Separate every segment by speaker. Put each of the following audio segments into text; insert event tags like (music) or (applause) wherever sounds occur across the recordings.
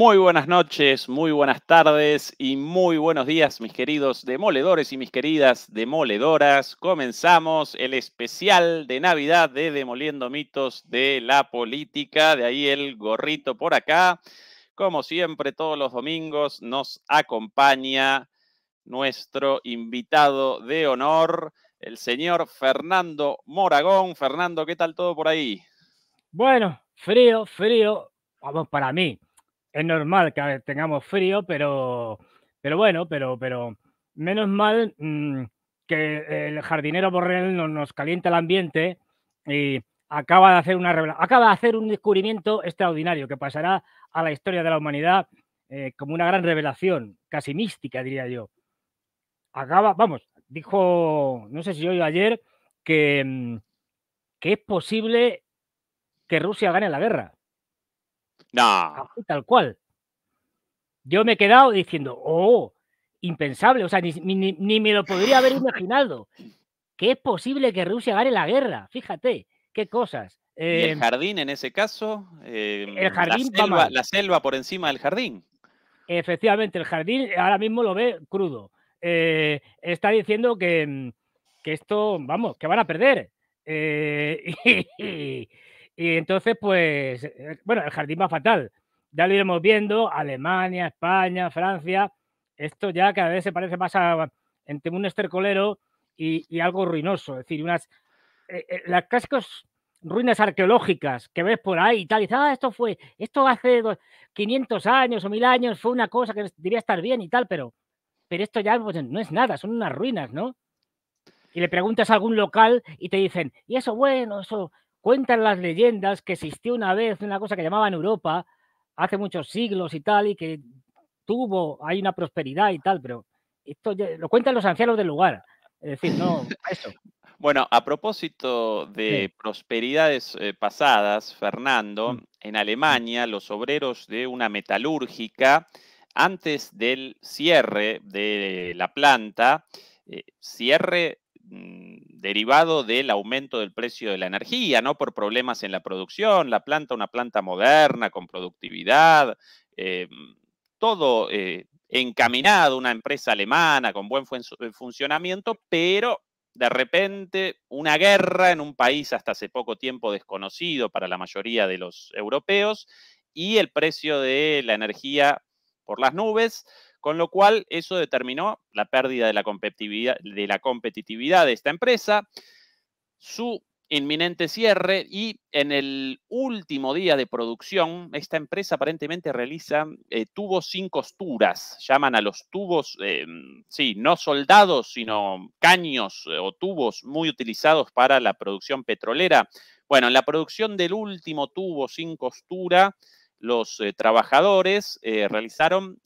Speaker 1: Muy buenas noches, muy buenas tardes y muy buenos días, mis queridos demoledores y mis queridas demoledoras. Comenzamos el especial de Navidad de Demoliendo Mitos de la Política, de ahí el gorrito por acá. Como siempre, todos los domingos nos acompaña nuestro invitado de honor, el señor Fernando Moragón. Fernando, ¿qué tal todo por ahí?
Speaker 2: Bueno, frío, frío, vamos para mí es normal que tengamos frío, pero, pero bueno, pero, pero menos mal mm, que el jardinero Borrell nos, nos calienta el ambiente y acaba de hacer una acaba de hacer un descubrimiento extraordinario que pasará a la historia de la humanidad eh, como una gran revelación, casi mística, diría yo. Acaba, vamos, dijo, no sé si hoy o ayer, que, mm, que es posible que Rusia gane la guerra. No. tal cual. Yo me he quedado diciendo, oh, impensable, o sea, ni, me lo podría haber imaginado. Que es posible que Rusia gane la guerra, fíjate, qué cosas.
Speaker 1: el eh, jardín en ese caso? Em, la selva, por encima del jardín.
Speaker 2: Efectivamente, el jardín ahora mismo lo ve crudo. Eh, está diciendo que, esto, vamos, que van a perder. Eh, (laughs) Y entonces, pues, eh, bueno, el jardín va fatal. Ya lo iremos viendo, Alemania, España, Francia. Esto ya cada vez se parece más a, entre un estercolero y, algo ruinoso. Es decir, unas eh, eh, las cascos ruinas arqueológicas que ves por ahí y tal, y dices, ah, esto fue, esto hace 500 años o 1000 años fue una cosa que debía estar bien y tal, pero, pero esto ya pues, no es nada, son unas ruinas, ¿no? Y le preguntas a algún local y te dicen, y eso, bueno, eso, Cuentan las leyendas que existió una vez una cosa que llamaban Europa hace muchos siglos y tal, y que tuvo, hay una prosperidad y tal, pero esto lo cuentan los ancianos del lugar. Es decir, no, (laughs) eso.
Speaker 1: Bueno, a propósito de prosperidades eh, pasadas, Fernando, mm. en mm. Alemania los obreros de una metalúrgica, antes del cierre de la planta, eh, cierre mm, derivado del aumento del precio de la energía, ¿no? Por problemas en la producción, la planta, una planta moderna, con productividad, eh, todo eh, encaminado, una empresa alemana con buen eh, funcionamiento, pero de repente una guerra en un país hasta hace poco tiempo desconocido para la mayoría de los europeos y el precio de la energía por las nubes. Con lo cual, eso determinó la pérdida de la competitividad de, esta empresa, su inminente cierre y en el último día de producción, esta empresa aparentemente realiza eh, tubos sin costuras, llaman a los tubos, eh, sí, no soldados, sino caños eh, o tubos muy utilizados para la producción petrolera. Bueno, en la producción del último tubo sin costura, los trabajadores realizaron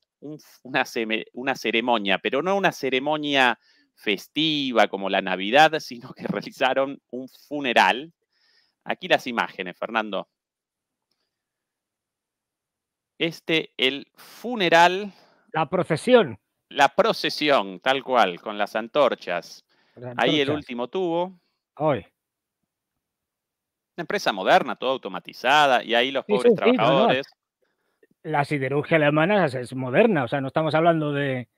Speaker 1: una, ceremonia, pero no una ceremonia festiva como la Navidad, (laughs) sino que realizaron un funeral. Aquí las imágenes, Fernando. Este, el funeral.
Speaker 2: La procesión.
Speaker 1: La procesión, tal cual, con las antorchas. Ahí el último tubo. Hoy. Una empresa moderna, toda automatizada, y ahí los pobres trabajadores
Speaker 2: la siderurgia alemana es, moderna, o sea, no estamos hablando de,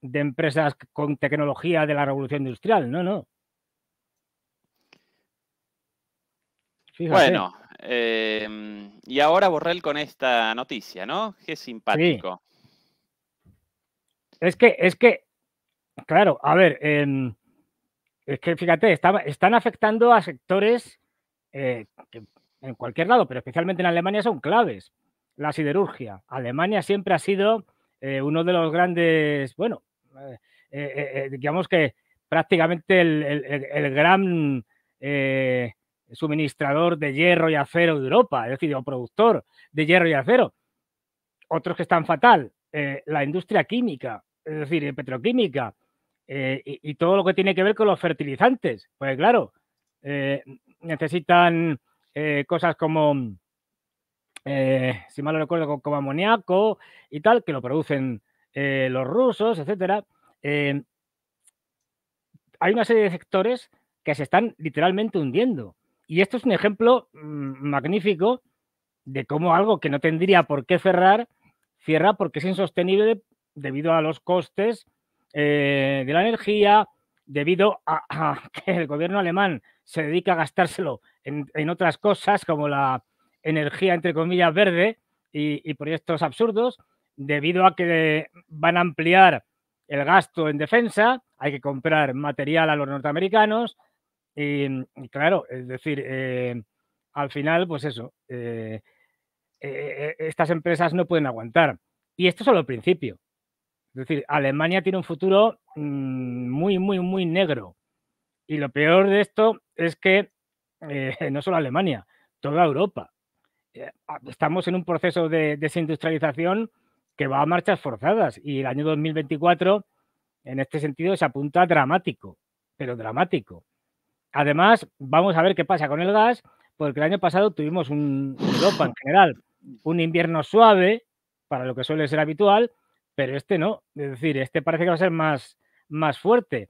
Speaker 2: de empresas con tecnología de la revolución industrial, no, no.
Speaker 1: Bueno, em, y ahora Borrell con esta noticia, ¿no? Qué simpático.
Speaker 2: Es que, es que, claro, a ver, em, es que fíjate, están afectando a sectores eh, que en cualquier lado, pero especialmente en Alemania son claves la siderurgia. Alemania siempre ha sido eh, uno de los grandes, bueno, eh, eh, digamos que prácticamente el, gran suministrador de hierro y acero de Europa, es decir, o productor de hierro y acero. Otros que están fatal, la industria química, es decir, petroquímica, y, todo lo que tiene que ver con los fertilizantes. Pues claro, necesitan cosas como eh, si mal no recuerdo, con, como amoníaco y tal, que lo producen eh, los rusos, etcétera. Em, hay una serie de sectores que se están literalmente hundiendo. Y esto es un ejemplo mm, magnífico de cómo algo que no tendría por qué cerrar, cierra porque es insostenible debido a los costes eh, de la energía, debido a, que el gobierno alemán se dedica a gastárselo en otras cosas como la energía, entre comillas, verde y, proyectos absurdos, debido a que van a ampliar el gasto en defensa, hay que comprar material a los norteamericanos y, claro, es decir, eh, al final, pues eso, eh, eh, estas empresas no pueden aguantar. Y esto es solo el principio. Es decir, Alemania tiene un futuro mm, muy, muy, muy negro. Y lo peor de esto es que (laughs) no solo Alemania, toda Europa. Eh, ah, estamos en un proceso de desindustrialización que va a marchas forzadas y el año 2024 en este sentido se apunta dramático, pero dramático. Además, vamos a ver qué pasa con el gas, porque el año pasado tuvimos un Europa en general, un invierno suave para lo que suele ser habitual, pero este no, es decir, este parece que va a ser más, más fuerte,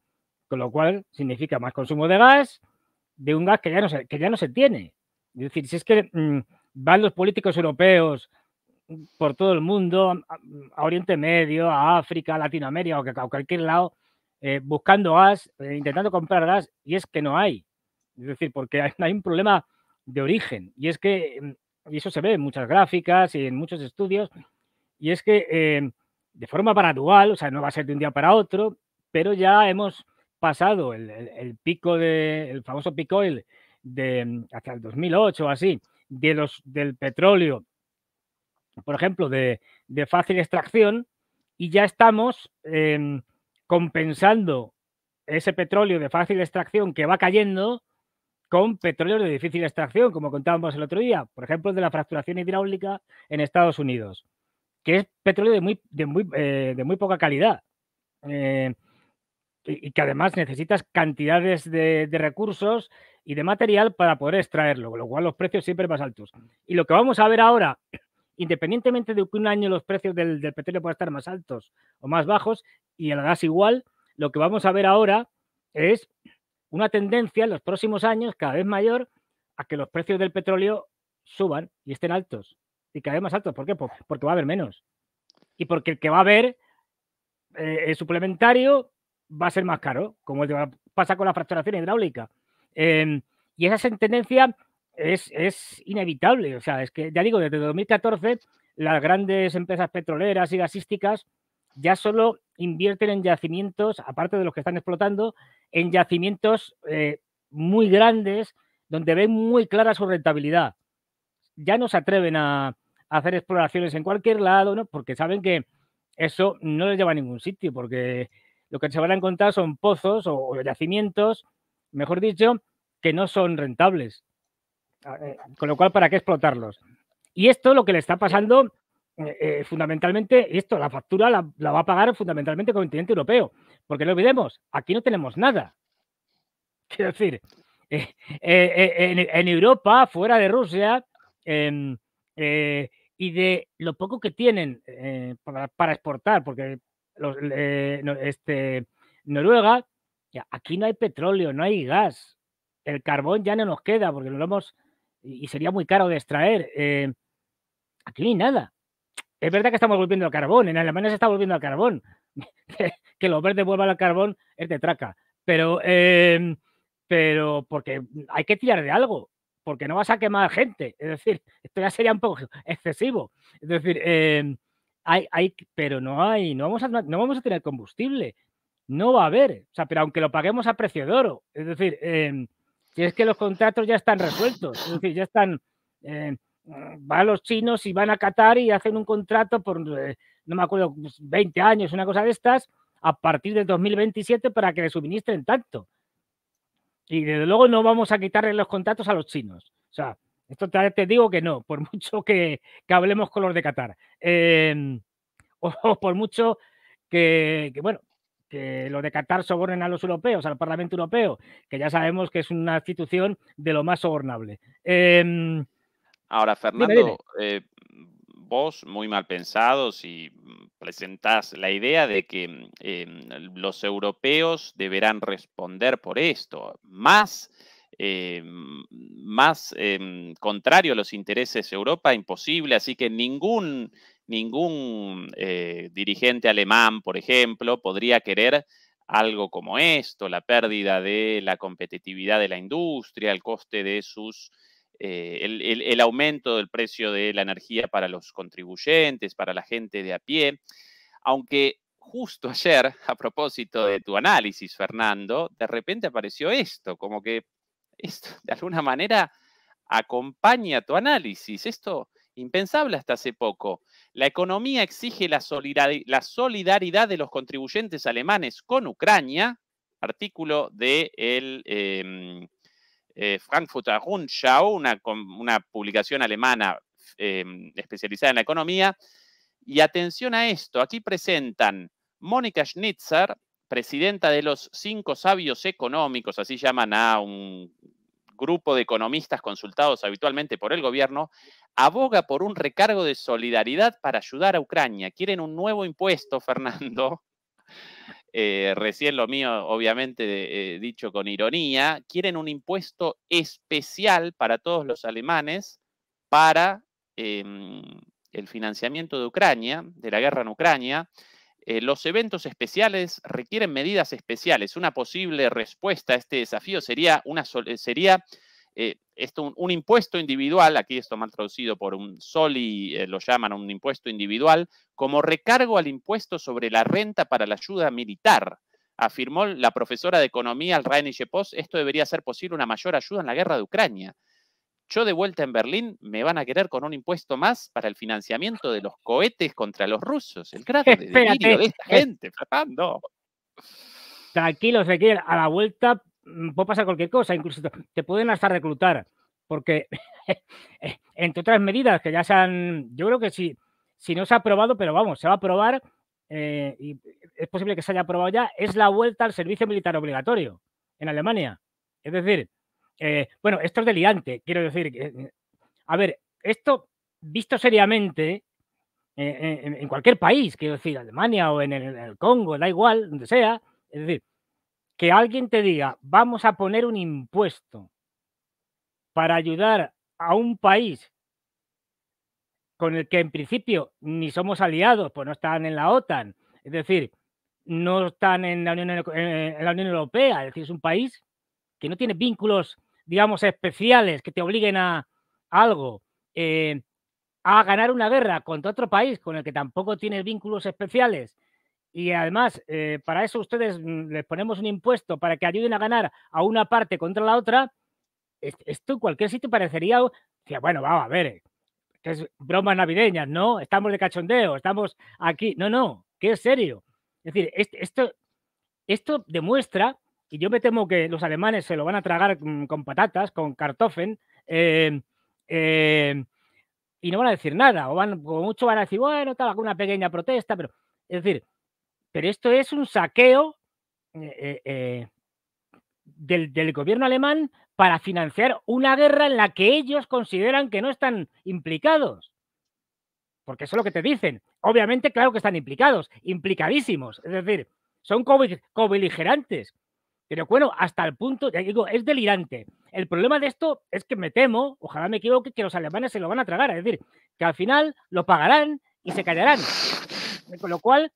Speaker 2: con lo cual significa más consumo de gas, de un gas que ya no se, que ya no se tiene. Es decir, si es que mm, van los políticos europeos mm, por todo el mundo, mm, mm, a Oriente Medio, a África, a Latinoamérica o a cualquier lado, eh, buscando gas, eh, intentando comprar gas, y es que no hay. Es decir, porque hay, (laughs) un problema de origen, y es que, y eso se ve en muchas gráficas y en muchos estudios, y es que em, de forma paradual, o sea, no va a ser de un día para otro, pero ya hemos pasado el, el, pico, de, el famoso pico de, hasta el 2008 o así, de los, del petróleo, por ejemplo, de, fácil extracción, y ya estamos em, compensando ese petróleo de fácil extracción que va cayendo con petróleo de difícil extracción, como contábamos el otro día, por ejemplo, de la fracturación hidráulica en Estados Unidos, que es petróleo de muy, de muy, eh, de muy poca calidad eh, y, y, que además necesitas cantidades de, de recursos y de material para poder extraerlo, con lo cual los precios siempre más altos. Y lo que vamos a ver ahora, (clears throat) independientemente de que un año los precios del, petróleo puedan estar más altos o más bajos y el gas igual, lo que vamos a ver ahora es una tendencia en los próximos años cada vez mayor a que los precios del petróleo suban y estén altos y cada vez más altos. ¿Por qué? Porque va a haber menos. Y porque el que va a haber eh, el suplementario va a ser más caro, como pasa con la fracturación hidráulica. Em, y esa sentencia es, inevitable. O sea, es que ya digo, desde 2014 las grandes empresas petroleras y gasísticas ya solo invierten en yacimientos, aparte de los que están explotando, en yacimientos eh, muy grandes donde ven muy clara su rentabilidad. Ya no se atreven a, hacer exploraciones en cualquier lado, ¿no? porque saben que eso no les lleva a ningún sitio, porque lo que se van a encontrar son pozos o yacimientos mejor dicho, que no son rentables. Ah, eh, eh. Con lo cual, ¿para qué explotarlos? Y esto lo que le está eh. pasando fundamentalmente, esto, la factura la, va a pagar fundamentalmente el continente europeo. Porque no olvidemos, aquí no tenemos nada. (laughs) Quiero decir, en, Europa, fuera de Rusia, em, y de lo poco que tienen para, exportar, porque este, Noruega aquí no hay petróleo, no hay gas. El carbón ya no nos queda porque lo hemos. y sería muy caro de extraer. Eh, aquí no hay nada. Es verdad que estamos volviendo al carbón, en Alemania se está volviendo al carbón. (laughs) que, los verdes vuelvan al carbón es de traca. Pero, em, pero porque hay que tirar de algo, porque no vas a quemar gente. Es decir, (laughs) esto ya sería un poco excesivo. Es decir, em, hay, hay, pero no hay, no vamos a, no vamos a tener combustible no va a haber. pero aunque lo paguemos a precio de oro. Es decir, em, si es que los contratos ya están resueltos. Es decir, ya están. Eh, van los chinos y van a Qatar y hacen un contrato por, eh, no me acuerdo, 20 pues, años, una cosa de estas, a partir de 2027 para que le suministren tanto. Y desde luego no vamos a quitarle los contratos a los chinos. O sea, esto te, digo que no, por (laughs) mucho que, hablemos con los de Qatar. Em, (laughs) o por mucho que, bueno, lo de Qatar sobornen a los europeos, al Parlamento Europeo, que ya sabemos que es una institución de lo más sobornable. Em,
Speaker 1: Ahora, Fernando, eh, vos muy mal pensados y presentás la idea de que em, los europeos deberán responder por esto, más... Em, más contrario a los intereses de Europa, imposible. Así que ningún ningún eh, dirigente alemán, por ejemplo, podría querer algo como esto, la pérdida de la competitividad de la industria, el coste de sus, eh, el, aumento del precio de la energía para los contribuyentes, para la gente de a pie. Aunque justo ayer, (laughs) a propósito de tu análisis, Fernando, de repente apareció esto, como que esto de alguna manera acompaña tu análisis. Esto impensable hasta hace poco. La economía exige la solidaridad de los contribuyentes alemanes con Ucrania, artículo de el, em, eh, Frankfurter Rundschau, una, publicación alemana em, especializada en la economía. Y atención a esto, aquí presentan Mónica Schnitzer, presidenta de los cinco sabios económicos, así llaman a un grupo de economistas consultados habitualmente por el gobierno, aboga por un recargo de solidaridad para ayudar a Ucrania. Quieren un nuevo impuesto, (laughs) Fernando. Eh, recién lo mío, obviamente, eh, dicho con ironía, quieren un impuesto especial para todos los alemanes para em, el financiamiento de Ucrania, de la guerra en Ucrania. Eh, los eventos especiales requieren medidas especiales. Una posible respuesta a este desafío sería, eh, sería eh, un, impuesto individual, aquí esto mal traducido por un sol y lo llaman un impuesto individual, como recargo al impuesto sobre la renta para la ayuda militar. Afirmó la profesora de economía Al-Raini Post, esto debería ser posible una mayor ayuda en la guerra de Ucrania yo de vuelta en Berlín me van a querer con un impuesto más para el financiamiento de los cohetes contra los rusos. El de delirio de esta gente, Fernando.
Speaker 2: Tranquilo, se A la vuelta mm, puede pasar cualquier cosa, incluso te pueden hasta reclutar, porque (laughs) entre otras medidas que ya se han, yo creo que si, si no se ha aprobado, pero vamos, se va a aprobar eh, y es posible que se haya aprobado ya, es la vuelta al servicio militar obligatorio en Alemania. Es decir, eh, bueno, esto es delirante, quiero decir. Eh, a ver, esto visto seriamente, eh, en, cualquier país, quiero decir, Alemania o en el, Congo, da igual, donde sea, es decir, que alguien te diga, vamos a poner un impuesto para ayudar a un país con el que en principio ni somos aliados, pues no están en la OTAN, es decir, no están en la Unión, en la Unión Europea, es decir, es un país que no tiene vínculos digamos, especiales que te obliguen a, algo, eh, a ganar una guerra contra otro país con el que tampoco tienes vínculos especiales, y además eh, para eso ustedes mm, les ponemos un impuesto para que ayuden a ganar a una parte contra la otra, esto en cualquier sitio parecería, bueno, vamos a ver, eh, es bromas navideñas, ¿no? Estamos de cachondeo, estamos aquí, no, no, que es serio. Es decir, este, esto, esto demuestra y yo me temo que los alemanes se lo van a tragar mm, con, patatas, con kartoffeln, em, em, y no van a decir nada, o van, como mucho van a decir, bueno, tal, una pequeña protesta, pero es decir, pero esto es un saqueo eh, eh, eh, del, gobierno alemán para financiar una guerra en la que ellos consideran que no están implicados. Porque eso es lo que te dicen. Obviamente, claro que están implicados, implicadísimos. Es decir, son cobiligerantes pero bueno, hasta el punto, ya digo, es delirante. El problema de esto es que me temo, ojalá me equivoque, que los alemanes se lo van a tragar. Es decir, que al final lo pagarán y se callarán. Eh, con lo cual,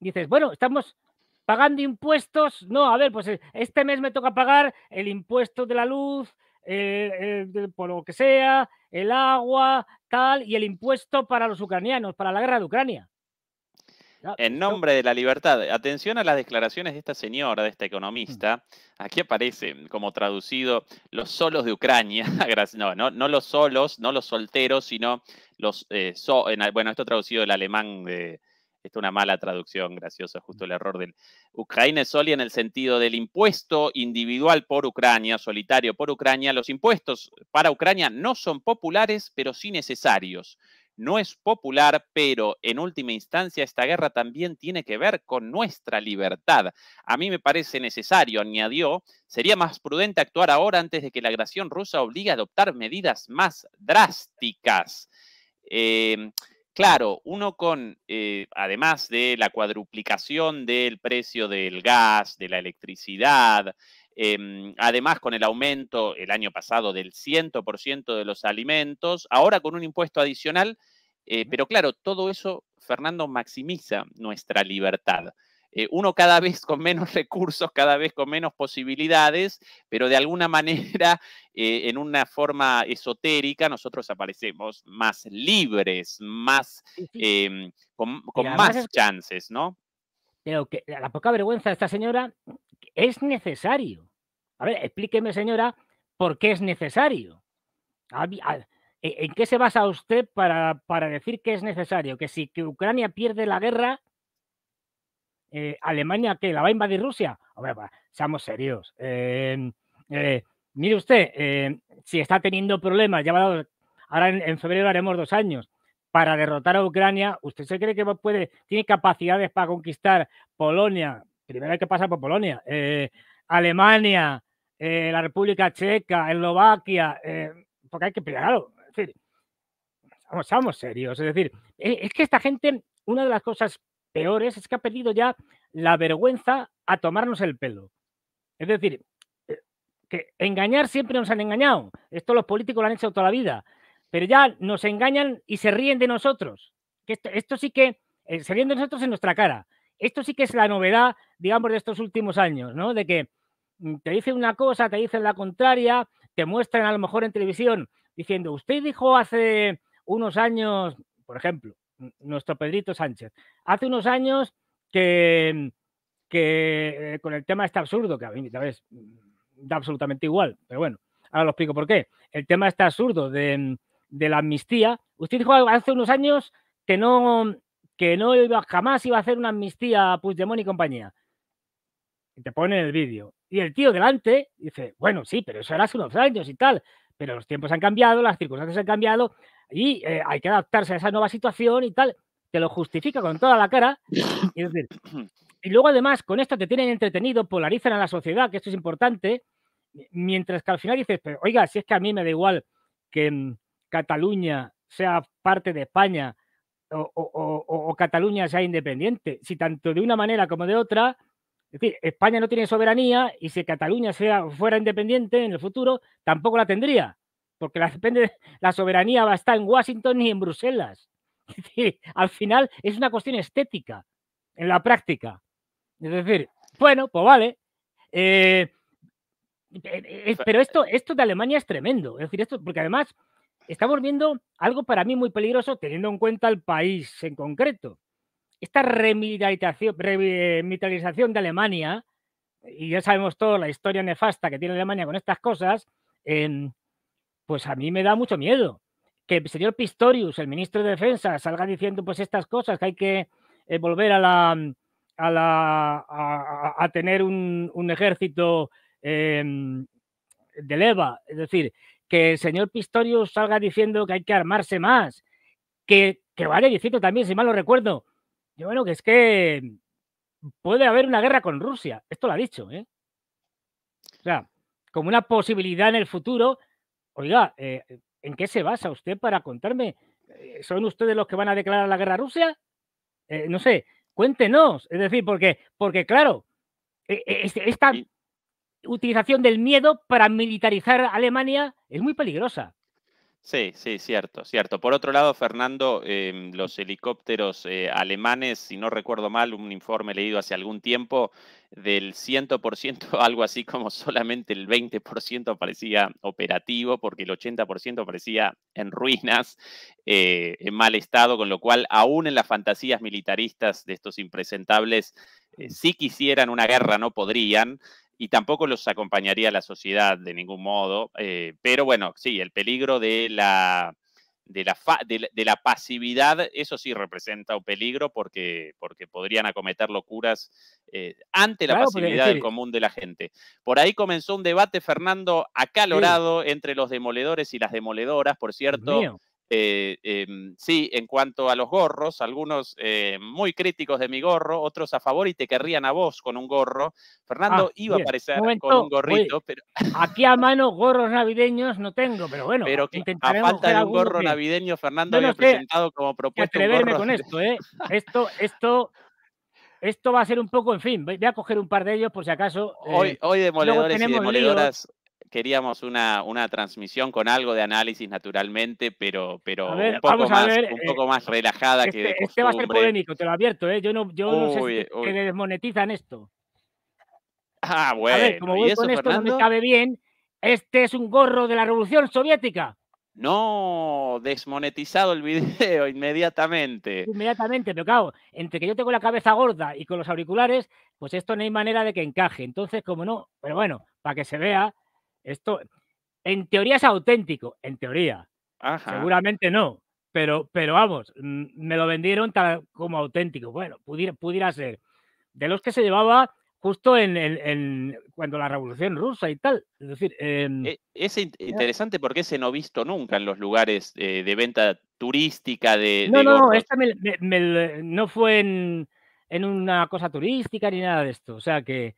Speaker 2: dices, bueno, estamos pagando impuestos. No, a ver, pues eh, este mes me toca pagar el impuesto de la luz, eh, por lo que sea, el agua, tal, y el impuesto para los ucranianos, para la guerra de Ucrania.
Speaker 1: Ah, en nombre de la libertad, atención a las declaraciones de esta señora, de esta economista. Mm. Aquí aparece como traducido los solos de Ucrania. (laughs) Ah, no, no, no los solos, no los solteros, sino los... Eh, bueno, esto traducido del alemán de... Esta es una mala traducción, graciosa, justo el error del Ucrania y en el sentido del impuesto individual por Ucrania, solitario por Ucrania. Los impuestos para Ucrania no son populares, pero sí necesarios no es popular, pero en última instancia esta guerra también tiene que ver con nuestra libertad. A mí me parece necesario, añadió, sería más prudente actuar ahora antes de que la agresión rusa obligue a adoptar medidas más drásticas. Em, claro, uno con, eh, además de la cuadruplicación del precio del gas, de la electricidad, Em, además, con el aumento el año pasado del 100% de los alimentos, ahora con un impuesto adicional, eh, pero claro, todo eso, Fernando, maximiza nuestra libertad. Eh, uno cada vez con menos (laughs) recursos, cada vez con menos posibilidades, pero de alguna manera, eh, en una forma esotérica, nosotros aparecemos más libres, más, em, con más chances, ¿no?
Speaker 2: Pero que la poca vergüenza de esta señora es necesario. A ver, explíqueme, señora, por qué es necesario. ¿En qué se basa usted para, decir que es necesario? Que si que Ucrania pierde la guerra, eh, Alemania que la va a invadir Rusia. Hombre, seamos serios. Em, eh, mire usted, em, si está teniendo problemas, ya va ahora en febrero haremos dos años para derrotar a Ucrania, ¿usted se cree que puede, tiene capacidades para conquistar Polonia? Primero hay que pasar por Polonia, eh, Alemania, eh, la República Checa, Eslovaquia, eh, porque hay que pelearlo. Es decir, vamos, serios. Es decir, e, es que esta gente, una de las cosas peores es que ha perdido ya la vergüenza a tomarnos el pelo. Es decir, que engañar siempre nos han engañado. Esto los políticos lo han hecho toda la vida pero ya nos engañan y se ríen de nosotros. esto, sí que, eh, se ríen de nosotros en nuestra cara. Esto sí que es la novedad, digamos, de estos últimos años, ¿no? De que mm, te dicen una cosa, te dicen la contraria, te muestran a lo mejor en televisión diciendo, usted dijo hace unos años, por ejemplo, nuestro Pedrito Sánchez, hace unos años que, que eh, con el tema este absurdo, que a mí, vez mm, da absolutamente igual, pero bueno, ahora lo explico por qué. El tema está absurdo de, mm, de la amnistía. Usted dijo hace unos años que no, que no iba, jamás iba a hacer una amnistía a Puigdemont y compañía. Y te pone el vídeo. Y el tío delante dice, bueno, sí, pero eso era hace unos años y tal. Pero los tiempos han cambiado, las circunstancias han cambiado y eh, hay que adaptarse a esa nueva situación y tal. Te lo justifica con toda la cara. Y, y luego además con esto te tienen entretenido, polarizan a la sociedad, que esto es importante. Mientras que al final dices, pero oiga, si es que a mí me da igual que, mm, Cataluña sea parte de España o, Cataluña sea independiente. Si tanto de una manera como de otra, España no tiene soberanía y si Cataluña sea, fuera independiente en el futuro, tampoco la tendría, porque la, soberanía va a estar en Washington ni en Bruselas. (laughs) al final es una cuestión estética en la práctica. Es decir, bueno, pues vale. Eh, e, e, pero esto, esto de Alemania es tremendo. Es decir, esto, porque además estamos viendo algo para mí muy peligroso teniendo en cuenta el país en concreto. Esta remilitarización, de Alemania, y ya sabemos toda la historia nefasta que tiene Alemania con estas cosas, em, pues a mí me da mucho miedo que el señor Pistorius, el ministro de Defensa, salga diciendo pues estas cosas, que hay que eh, volver a la mm, a, la, a, tener un, ejército em, de leva. Es decir, que el señor Pistorius salga diciendo que hay que armarse más, que, que vale, diciendo también, si mal lo recuerdo, yo bueno, que es que puede haber una guerra con Rusia, esto lo ha dicho, ¿eh? O sea, como una posibilidad en el futuro, oiga, eh, ¿en qué se basa usted para contarme? Eh, ¿Son ustedes los que van a declarar la guerra a Rusia? Eh, no sé, cuéntenos, es decir, porque, porque claro, e, e, esta utilización del miedo para militarizar Alemania es muy peligrosa.
Speaker 1: Sí, sí, cierto, cierto. Por otro lado, Fernando, em, mm. los helicópteros eh, alemanes, si no recuerdo mal, un informe leído hace algún tiempo, del 100%, (laughs) algo así como solamente el 20% parecía operativo, porque el 80% parecía en ruinas, eh, en mal estado, con lo cual, aún en las fantasías militaristas de estos impresentables, eh, si quisieran una guerra no podrían y tampoco los acompañaría la sociedad de ningún modo. Eh, pero bueno, sí, el peligro de la, de la, de, la pasividad, eso sí representa un peligro porque, porque podrían acometer locuras eh, ante la pasividad común de la gente. Por ahí comenzó un debate, Fernando, acalorado entre los demoledores y las demoledoras, por cierto. Eh, em, sí, en cuanto a los gorros, algunos eh, muy críticos de mi gorro, otros a favor y te querrían a vos con un gorro. Ah, Fernando iba a aparecer con un gorrito, pero...
Speaker 2: Aquí a mano gorros navideños no tengo, pero
Speaker 1: bueno. Pero a falta de un gorro navideño, Fernando no había presentado como propuesta. Atreverme con esto, ¿eh? Esto, esto, esto
Speaker 2: va a ser un poco, en fin, voy a coger un par de ellos por si acaso. Hoy, eh, hoy demoledores y demoledoras
Speaker 1: queríamos una, transmisión con algo de análisis naturalmente, pero, pero un, eh, poco más, relajada que de Este, este va a ser polémico,
Speaker 2: te lo advierto, ¿eh? Yo no, yo sé que desmonetizan esto.
Speaker 1: Ah, bueno. como voy con esto me cabe
Speaker 2: bien, este es un gorro de la Revolución Soviética.
Speaker 1: No, desmonetizado el video (laughs) inmediatamente.
Speaker 2: Inmediatamente, pero claro, entre que yo tengo la cabeza gorda y con los auriculares, pues esto no hay manera de que encaje. Entonces, como no, pero bueno, para que se vea, esto, en teoría es auténtico, en teoría. Seguramente no, pero, pero vamos, me lo vendieron tal como auténtico. Bueno, pudiera, pudiera ser. De los que se llevaba justo en, cuando la revolución rusa y tal. Es decir,
Speaker 1: em, e-, es interesante porque ese no he visto nunca en los lugares eh, de venta turística de. No, no, esta
Speaker 2: no fue en, en, una cosa turística ni nada de esto. O sea que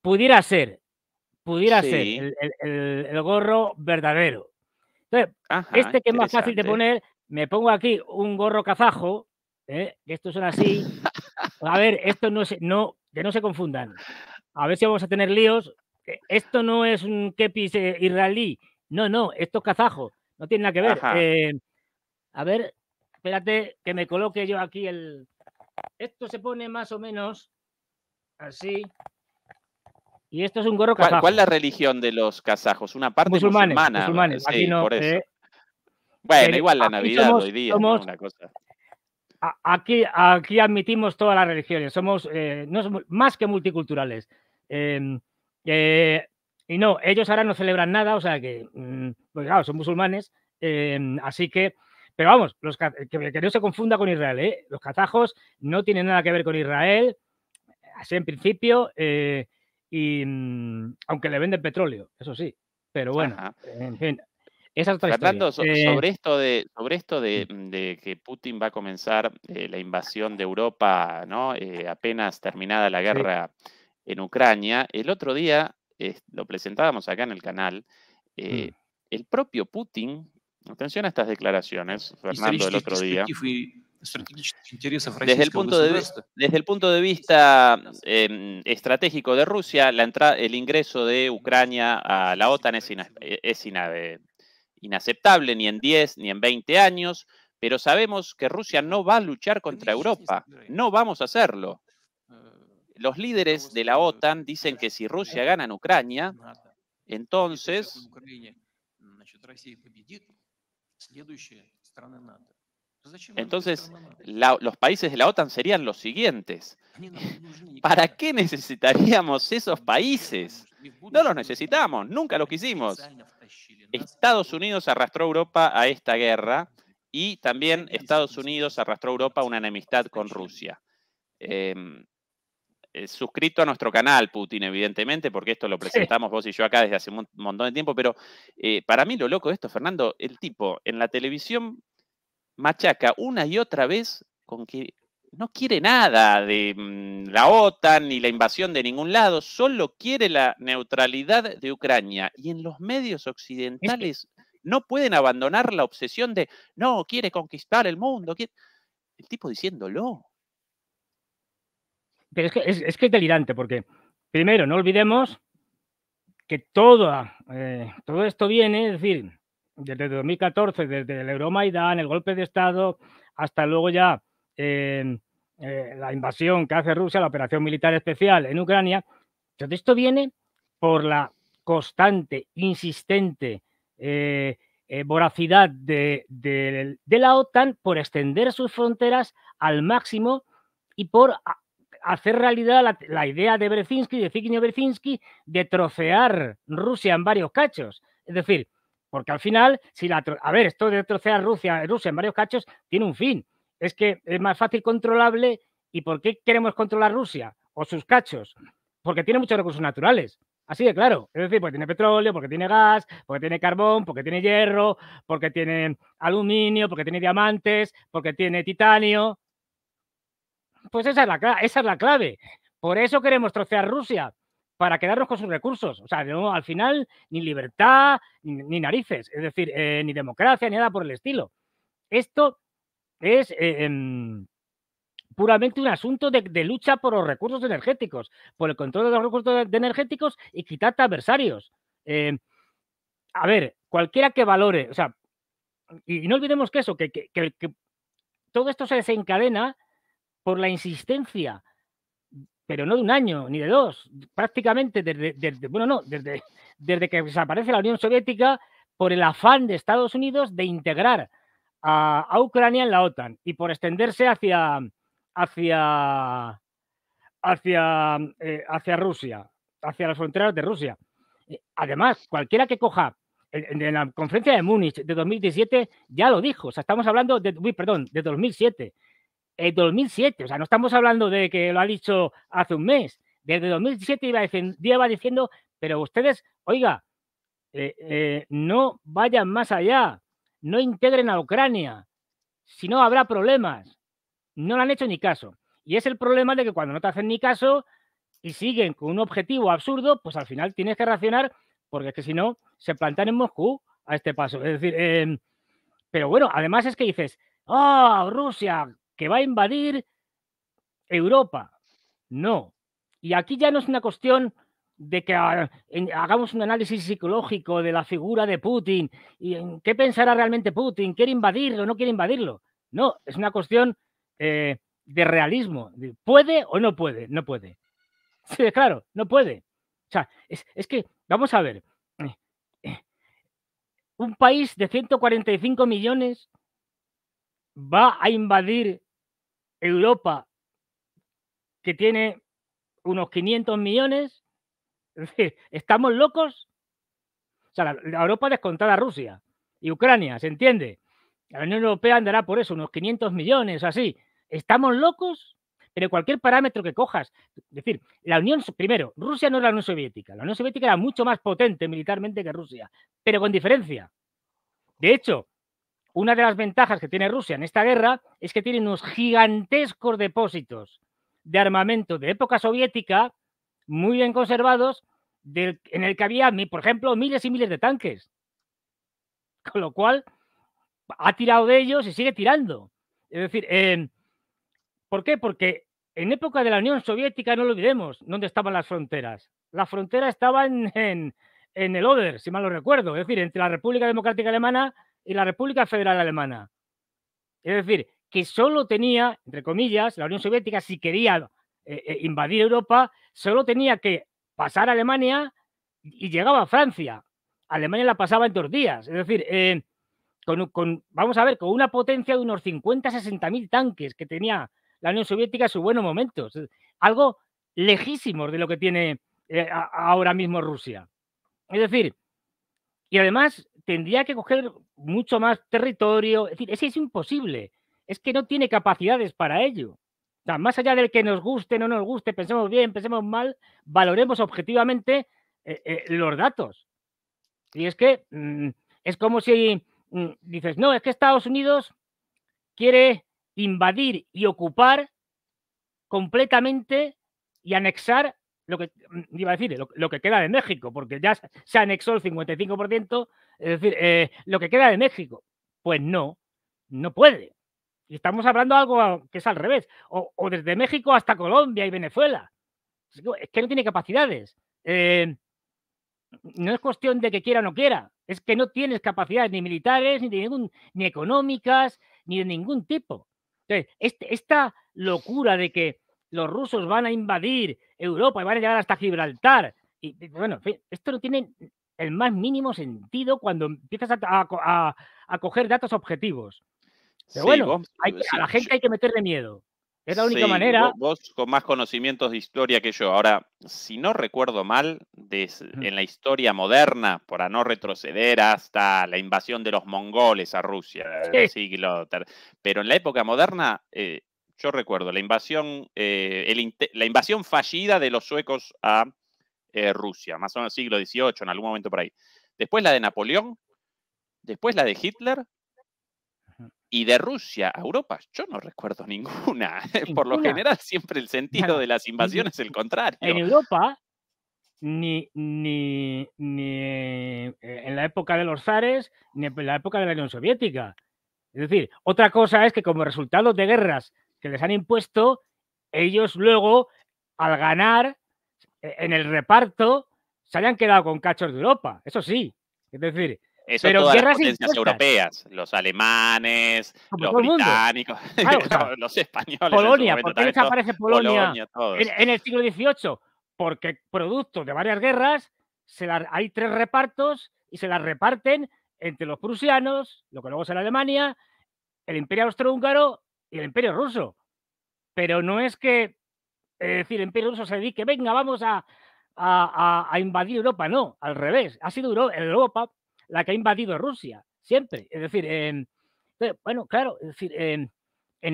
Speaker 2: pudiera ser pudiera ser el, gorro verdadero. este que es más fácil de poner, me pongo aquí un gorro kazajo, ¿eh? que estos son así. A ver, esto no se, no, que no se confundan. A ver si vamos a tener líos. Eh, esto no es un kepis eh, israelí. No, no, esto es kazajo. No tiene nada que
Speaker 1: ver. a ver,
Speaker 2: espérate que me coloque yo aquí el. Esto se pone más o menos así.
Speaker 1: Y esto es un gorro kazajo. ¿Cuál, es la religión de los kazajos? Una parte musulmana. Musulmanes. Eh. bueno, igual la Navidad hoy día una cosa.
Speaker 2: Aquí, admitimos todas las religiones, somos, eh, más que multiculturales. Em, eh, y no, ellos ahora no celebran nada, o sea que, mm, pues claro, son musulmanes, em, así que, pero vamos, que, no se confunda con Israel, los kazajos no tienen nada que ver con Israel, así en principio, y mm, aunque le venden petróleo, eso sí. Pero bueno, en fin. es otra eh, sobre
Speaker 1: esto, de, sobre esto mm. Mm, de, que Putin va a comenzar eh, la invasión de Europa, ¿no? Eh, apenas terminada la guerra en Ucrania, el otro día lo presentábamos acá en el canal. El propio Putin, atención a estas declaraciones, Fernando, el otro día desde el punto de vista, em, estratégico de Rusia, la entrada, el ingreso de Ucrania a la OTAN es, eh, inaceptable ni en 10 ni en 20 años, pero sabemos que Rusia no va a luchar contra Europa, no vamos a hacerlo. Eh, Los líderes de la OTAN dicen que si Rusia gana en Ucrania, entonces mm, entonces, los países de la OTAN serían los siguientes. ¿Para qué necesitaríamos esos países? No los necesitamos, nunca los quisimos. Estados Unidos arrastró a Europa a esta guerra y también Estados Unidos arrastró a Europa a una enemistad con Rusia. Em, eh, suscrito a nuestro canal, Putin, evidentemente, porque esto lo presentamos vos y yo acá desde hace un montón de tiempo, pero eh, para mí lo loco de esto, Fernando, el tipo en la televisión machaca una y otra vez con que no quiere nada de mm, la OTAN ni la invasión de ningún lado, solo quiere la neutralidad de Ucrania. Y en los medios este occidentales no pueden abandonar la obsesión de, no, quiere conquistar el mundo. El tipo diciéndolo.
Speaker 2: Pero es que es, delirante, porque primero, no olvidemos que todo, eh, todo esto viene, es decir, desde 2014, desde el Euromaidán, el golpe de Estado, hasta luego ya em, eh, la invasión que hace Rusia, la operación militar especial en Ucrania. Entonces, esto viene por la constante, insistente eh, eh, voracidad de, la OTAN por extender sus fronteras al máximo y por hacer realidad la, idea de Berzinski, de Zbigniew Berzinski, de trofear Rusia en varios cachos. Es decir, porque al final, si la. A ver, esto de trocear Rusia, en varios cachos tiene un fin. Es que es más fácil controlable. ¿Y por qué queremos controlar Rusia o sus cachos? Porque tiene muchos recursos naturales. Así de claro. Es decir, porque tiene petróleo, porque tiene gas, porque tiene carbón, porque tiene hierro, porque tiene aluminio, porque tiene diamantes, porque tiene titanio. Pues esa es la, esa es la clave. Por eso queremos trocear Rusia para quedarnos con sus recursos. O sea, no, al final ni libertad, ni, narices, es decir, eh, ni democracia, ni nada por el estilo. Esto es eh, em, puramente un asunto de, lucha por los recursos energéticos, por el control de los recursos energéticos y quitar adversarios. Em, a ver, cualquiera que valore, o sea, y, no olvidemos que eso, que, que todo esto se desencadena por la insistencia pero no de un año ni de dos, prácticamente desde, bueno, no, desde, (laughs) desde que desaparece la Unión Soviética por el afán de Estados Unidos de integrar a, Ucrania en la OTAN y por extenderse hacia, hacia, hacia, eh, hacia Rusia, hacia las fronteras de Rusia. Eh, además, cualquiera que coja en, la conferencia de Múnich de 2017 ya lo dijo, o sea, estamos hablando de, perdón, de 2007, en eh, 2007. O sea, no estamos hablando de que lo ha dicho hace un mes. Desde 2007 iba, diciendo, diciendo pero ustedes, oiga, eh, eh, no vayan más allá, no integren a Ucrania, si no habrá problemas. No le han hecho ni caso. Y es el problema de que cuando no te hacen ni caso y siguen con un objetivo absurdo, pues al final tienes que reaccionar, porque es que si no, se plantan en Moscú a este paso. Es decir, em, pero bueno, además es que dices, oh, Rusia, que va a invadir Europa. No. Y aquí ya no es una cuestión de que ah, hagamos un análisis psicológico de la figura de Putin y en qué pensará realmente Putin, quiere invadirlo, o no quiere invadirlo. No, es una cuestión eh, de realismo. ¿Puede o no puede? No puede. Sí, claro, no puede. O sea, es, es que, vamos a ver, eh, eh, un país de 145 millones va a invadir Europa, que tiene unos 500 millones, (laughs) ¿estamos locos? O sea, la, Europa descontada Rusia y Ucrania, ¿se entiende? La Unión Europea andará por eso, unos 500 millones, así. ¿Estamos locos? Pero cualquier parámetro que cojas, es decir, la Unión, primero, Rusia no era la Unión Soviética, la Unión Soviética era mucho más potente militarmente que Rusia, pero con diferencia. De hecho, una de las ventajas que tiene Rusia en esta guerra es que tiene unos gigantescos depósitos de armamento de época soviética, muy bien conservados, en el que había, por ejemplo, miles y miles de tanques. Con lo cual, ha tirado de ellos y sigue tirando. Es decir, em, ¿por qué? Porque en época de la Unión Soviética, no lo olvidemos, ¿dónde estaban las fronteras? La frontera estaba en, en el Oder, si mal lo recuerdo, es decir, entre la República Democrática Alemana y la República Federal Alemana. Es decir, que solo tenía, entre comillas, la Unión Soviética, si quería eh, eh, invadir Europa, solo tenía que pasar a Alemania y llegaba a Francia. Alemania la pasaba en dos días. Es decir, eh, vamos a ver, con una potencia de unos 50, 60 mil tanques que tenía la Unión Soviética en sus buenos momentos. Algo lejísimo de lo que tiene ahora mismo Rusia. Es decir, y además tendría que coger mucho más territorio. Es decir, es, es imposible. Es que no tiene capacidades para ello. más allá del que nos guste, no nos guste, pensemos bien, pensemos mal, valoremos objetivamente eh, eh, los datos. Y es que mm, es como si mm, dices, no, es que Estados Unidos quiere invadir y ocupar completamente y anexar lo que mm, iba a decir, lo, lo, que queda de México, porque ya se anexó el 55% es decir, eh, lo que queda de México, pues no, no puede. Y estamos hablando de algo que es al revés, o, desde México hasta Colombia y Venezuela. Es que no tiene capacidades. Eh, no es cuestión de que quiera o no quiera, es que no tienes capacidades ni militares, ni, ni económicas, ni de ningún tipo. Entonces, este, esta locura de que los rusos van a invadir Europa y van a llegar hasta Gibraltar, y, bueno, esto no tiene el más mínimo sentido cuando empiezas a, coger datos objetivos.
Speaker 1: Pero bueno, a la gente
Speaker 2: hay que meterle miedo.
Speaker 1: Es la única manera. Vos, con más conocimientos de historia que yo. Ahora, si no recuerdo mal, en la historia moderna, para no retroceder hasta la invasión de los mongoles a Rusia siglo. Pero en la época moderna, eh, yo recuerdo la invasión, eh, la invasión fallida de los suecos a eh, Rusia, más o menos siglo XVIII, en algún momento por ahí. Después la de Napoleón, después la de Hitler, y de Rusia a Europa, yo no recuerdo (laughs) ninguna. (laughs) Por lo general, siempre el sentido de las invasiones es el contrario. En
Speaker 2: Europa, ni, ni, ni eh, en la época de los zares, ni en la época de la Unión Soviética. Es decir, otra cosa es que como resultado de guerras que les han impuesto, ellos luego, al ganar, e, en el reparto se hayan quedado con cachos de Europa, eso sí. Es decir, pero europeas,
Speaker 1: los alemanes, los británicos, (laughs) los españoles. Polonia, ¿por qué desaparece Polonia, Polonia en,
Speaker 2: el siglo XVIII? Porque producto de varias guerras, hay tres repartos y se las reparten entre los prusianos, lo que luego es la Alemania, el imperio austrohúngaro y el imperio ruso. Pero no es que es eh, decir, el Imperio Ruso se que venga, vamos a, a, invadir Europa. No, al revés. Ha sido Europa la que ha invadido Rusia, siempre. Es decir, eh, bueno, claro, es decir, en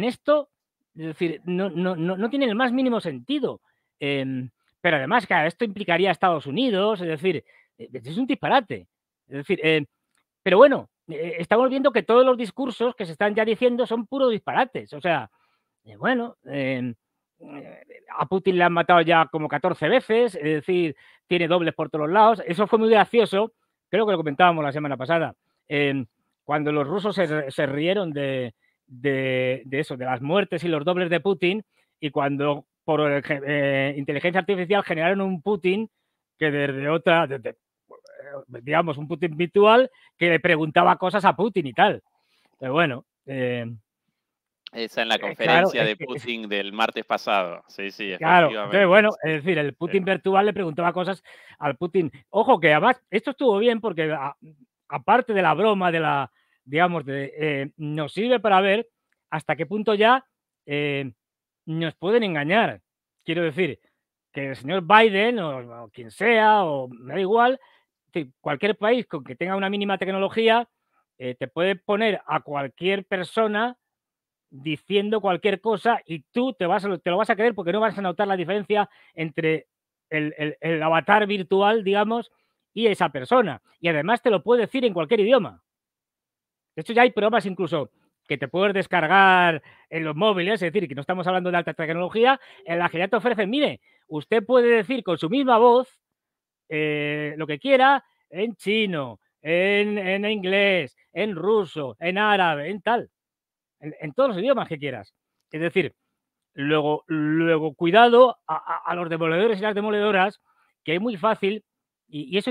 Speaker 2: esto, es decir, no, no, no, tiene el más mínimo sentido. Em, pero además, claro, esto implicaría a Estados Unidos, es decir, eh, es un disparate. Es decir, em, pero bueno, estamos viendo que todos los discursos que se están ya diciendo son puros disparates. O sea, bueno, em, eh, a Putin le han matado ya como 14 veces, es decir, tiene dobles por todos lados. Eso fue muy gracioso, creo que lo comentábamos la semana pasada, em, cuando los rusos se, rieron de, de, eso, de las muertes y los dobles de Putin, y cuando por eh, inteligencia artificial generaron un Putin que desde otra, digamos, un Putin virtual que le preguntaba cosas a Putin y tal. Pero bueno. Em,
Speaker 1: esa en la eh, conferencia de Putin del martes pasado. Sí, sí, Claro, bueno,
Speaker 2: es decir, el Putin virtual le preguntaba cosas al Putin. Ojo, que además, esto estuvo bien porque aparte de la broma, de la, digamos, de, eh, nos sirve para ver hasta qué punto ya eh, nos pueden engañar. Quiero decir, que el señor Biden o, quien sea, o me da igual, cualquier país con que tenga una mínima tecnología, te puede poner a cualquier persona diciendo cualquier cosa y tú te, vas, te lo vas a creer porque no vas a notar la diferencia entre el, avatar virtual, digamos, y esa persona. Y además te lo puede decir en cualquier idioma. De hecho, ya hay programas incluso que te puedes descargar en los móviles, es decir, que no estamos hablando de alta tecnología, en la que ya te ofrecen, mire, usted puede decir con su misma voz eh, lo que quiera en chino, en, en inglés, en ruso, en árabe, en tal en, todos los idiomas que quieras. Es decir, luego, luego cuidado a, los demoledores y las demoledoras, que es muy fácil, y, y eso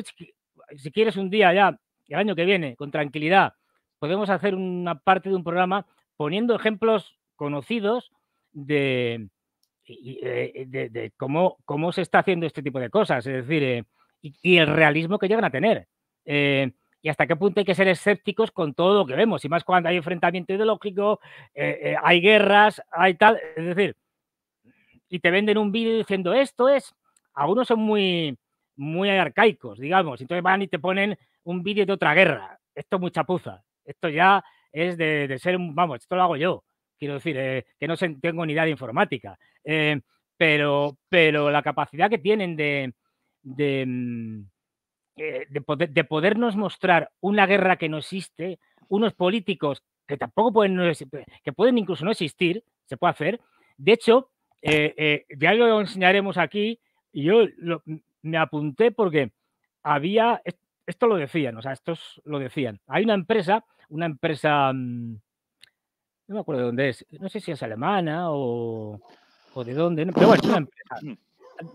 Speaker 2: si quieres un día ya, el año que viene, con tranquilidad, podemos hacer una parte de un programa poniendo ejemplos conocidos de, eh, eh, cómo, cómo, se está haciendo este tipo de cosas, es decir, eh, y, el realismo que llegan a tener y hasta qué punto hay que ser escépticos con todo lo que vemos, y más cuando hay enfrentamiento ideológico, eh, eh, hay guerras, hay tal, es decir, y te venden un vídeo diciendo esto es, algunos son muy, muy arcaicos, digamos, entonces van y te ponen un vídeo de otra guerra, esto es muy chapuza, esto ya es de, ser ser, vamos, esto lo hago yo, quiero decir, eh, que no tengo ni idea de informática, pero, pero la capacidad que tienen de mm, eh, de, poder, de, podernos mostrar una guerra que no existe, unos políticos que tampoco pueden, que pueden incluso no existir, se puede hacer. De hecho, eh, eh, ya lo enseñaremos aquí, y yo me apunté porque había, e, esto lo decían, o sea, estos lo decían. Hay una empresa, una empresa, mm, no me acuerdo de dónde es, no sé si es alemana o, o de dónde, pero bueno, es una (coughs) empresa,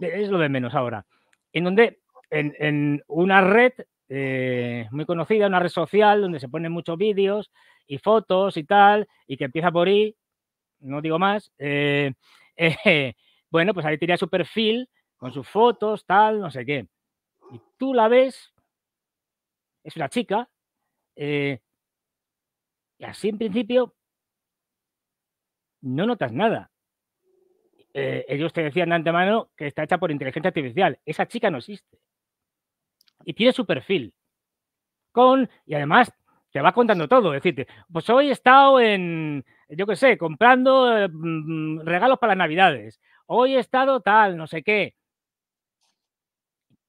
Speaker 2: es lo de menos ahora, en donde en, una red eh, muy conocida, una red social donde se ponen muchos vídeos y fotos y tal, y que empieza por ahí, no digo más, eh, (laughs) bueno, pues ahí tenía su perfil con sus fotos, tal, no sé qué. Y tú la ves, es una chica, eh, y así en principio no notas nada. ellos te decían de antemano que está hecha por inteligencia artificial. Esa chica no existe y tiene su perfil. Con, y además te va contando todo. Es decir, pues hoy he estado en, yo qué sé, comprando eh, mm, regalos para las Navidades. Hoy he estado tal, no sé qué.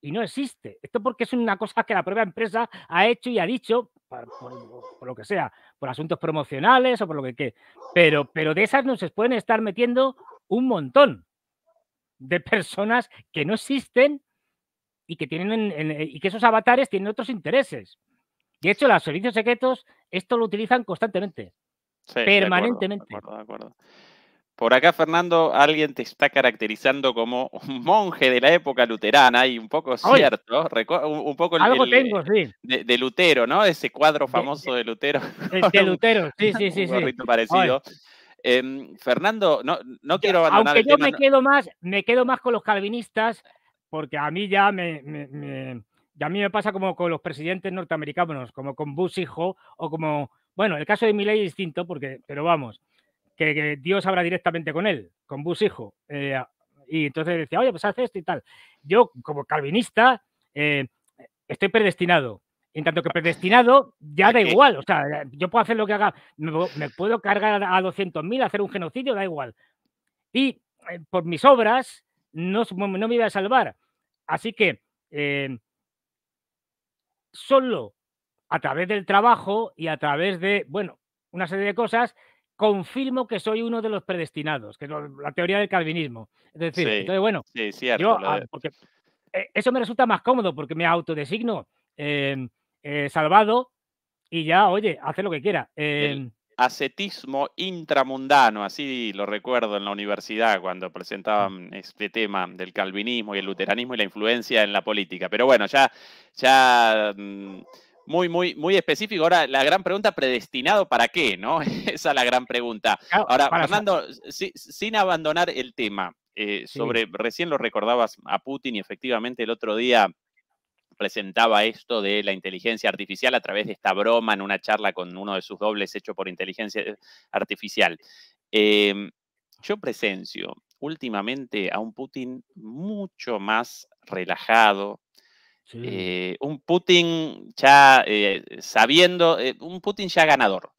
Speaker 2: Y no existe. Esto porque es una cosa que la propia empresa ha hecho y ha dicho, por, lo que sea, por asuntos promocionales o por lo que qué Pero, pero de esas no se pueden estar metiendo un montón de personas que no existen y que, tienen eh, y que esos avatares tienen otros intereses. De hecho, los servicios secretos esto lo utilizan constantemente,
Speaker 1: permanentemente. Por acá, Fernando, alguien te está caracterizando como un monje de la época luterana y un poco cierto, un poco Algo tengo, sí. de, Lutero, ¿no? Ese cuadro famoso de, Lutero. De, (laughs) Lutero, sí, sí, sí. Un poquito parecido. Em, Fernando, no, no quiero abandonar. Aunque yo me quedo
Speaker 2: más, me quedo más con los calvinistas porque a mí ya me, a mí me pasa como con los presidentes norteamericanos, como con Bush hijo o como, bueno, el caso de Milley es distinto, porque, pero vamos, que, Dios habla directamente con él, con Bush hijo. Eh, y entonces decía, oye, pues haz esto y tal. Yo, como calvinista, eh, estoy predestinado. En tanto que predestinado, ya da igual. O sea, eh, yo puedo hacer lo que haga. Me, puedo cargar a 200.000, hacer un genocidio, da igual. Y por mis obras, no, no me iba a salvar. Así que eh, solo a través del trabajo y a través de, bueno, una serie de cosas, confirmo que soy uno de los predestinados, que es la teoría del calvinismo. Es decir, entonces, bueno, porque, eh, eso me resulta más cómodo porque me autodesigno eh, eh salvado y ya, oye, hace lo que quiera. Em,
Speaker 1: ascetismo intramundano, así lo recuerdo en la universidad cuando presentaban este tema del calvinismo y el luteranismo y la influencia en la política. Pero bueno, ya, ya mm, muy, muy, muy específico. Ahora, la gran pregunta, ¿predestinado para qué? ¿No? (laughs) Esa es la gran pregunta. Ah, Ahora, Fernando, sin abandonar el tema, eh, sobre, recién lo recordabas a Putin y efectivamente el otro día presentaba esto de la inteligencia artificial a través de esta broma en una charla con uno de sus dobles hecho por inteligencia eh, artificial. Em, yo presencio últimamente a un Putin mucho más relajado, eh, un Putin ya eh, sabiendo, un Putin ya ganador.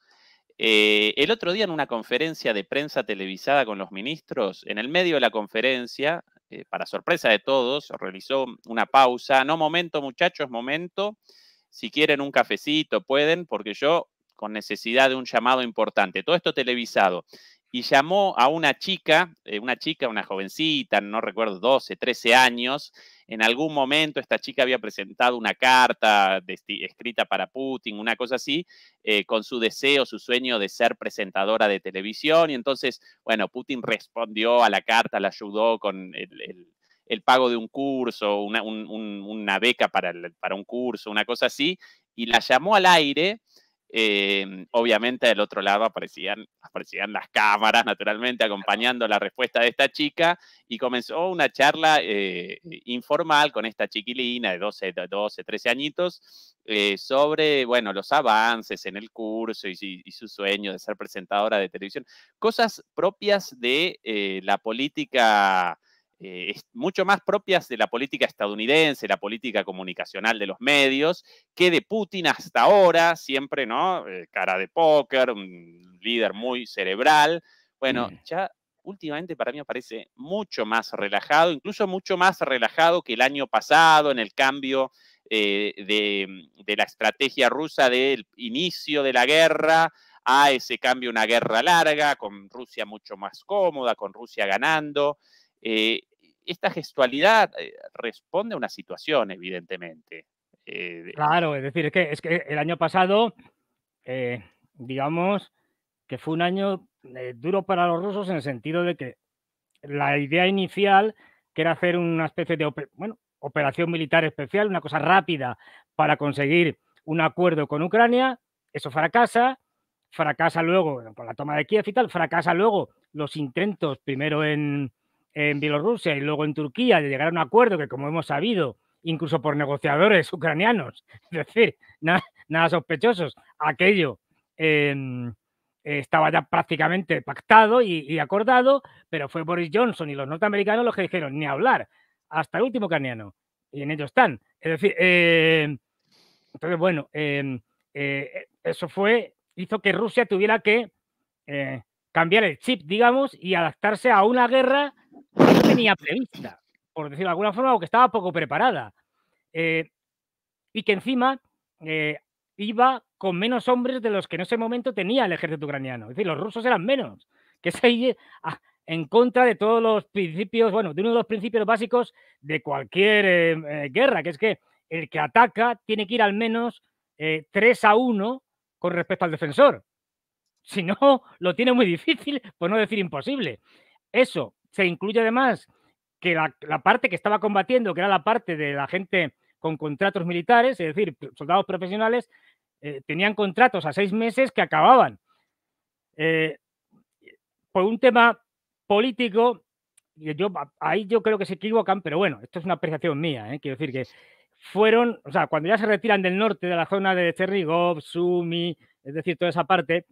Speaker 1: el otro día en una conferencia de prensa televisada con los ministros, en el medio de la conferencia, eh, para sorpresa de todos, realizó una pausa. No momento, muchachos, momento. Si quieren un cafecito, pueden, porque yo con necesidad de un llamado importante. Todo esto televisado. Y llamó a una chica, eh, una chica, una jovencita, no recuerdo, 12, 13 años, en algún momento esta chica había presentado una carta escrita para Putin, una cosa así, eh, con su deseo, su sueño de ser presentadora de televisión. Y entonces, bueno, Putin respondió a la carta, la ayudó con el, pago de un curso, una, beca para un curso, una cosa así, y la llamó al aire. Em, obviamente del otro lado aparecían, aparecían las cámaras, naturalmente, acompañando la respuesta de esta chica y comenzó una charla eh, informal con esta chiquilina de 12, 12 13 añitos eh, sobre, bueno, los avances en el curso y, y, su sueño de ser presentadora de televisión, cosas propias de eh, la política eh, es mucho más propias de la política estadounidense, la política comunicacional de los medios, que de Putin hasta ahora, siempre, ¿no? Eh, cara de póker, un líder muy cerebral. Bueno, mm. ya últimamente para mí parece mucho más relajado, incluso mucho más relajado que el año pasado en el cambio eh, de, de la estrategia rusa del inicio de la guerra a ese cambio, una guerra larga, con Rusia mucho más cómoda, con Rusia ganando. Eh, esta gestualidad eh, responde a una situación, evidentemente. Eh,
Speaker 2: claro, es decir, es que, es que el año pasado, digamos, que fue un año duro para los rusos en el sentido de que la idea inicial, que era hacer una especie de operación militar especial, una cosa rápida para conseguir un acuerdo con Ucrania, eso fracasa, fracasa luego con la toma de Kiev y tal, fracasa luego los intentos primero en, en Bielorrusia y luego en Turquía de llegar a un acuerdo que, como hemos sabido, incluso por negociadores (laughs) ucranianos, es decir, nada, sospechosos, aquello em, estaba ya prácticamente pactado y, acordado, pero fue Boris Johnson y los norteamericanos los que dijeron ni hablar, hasta el último ucraniano, y en ellos están. Es decir, em, entonces, bueno, em, eh, eso fue, hizo que Rusia tuviera que eh, cambiar el chip, digamos, y adaptarse a una guerra no tenía prevista, por decirlo de alguna forma, o que estaba poco preparada. Eh, y que encima eh, iba con menos hombres de los que en ese momento tenía el ejército ucraniano. Es decir, los rusos eran menos, que se ah, en contra de todos los principios, bueno, de uno de los principios básicos de cualquier eh, guerra, que es que el que ataca tiene que ir al menos 3 a 1 con respecto al defensor. Si no, lo tiene muy difícil, por no decir imposible. Eso, se incluye además que la, parte que estaba combatiendo, que era la parte de la gente con contratos militares, es decir, soldados profesionales, eh, tenían contratos a seis meses que acababan. Eh, por un tema político, yo, ahí yo creo que se equivocan, pero bueno, esto es una apreciación mía, ¿eh? quiero decir que fueron, o sea, cuando ya se retiran del norte de la zona de Cerrigov, Sumi, es decir, toda esa parte,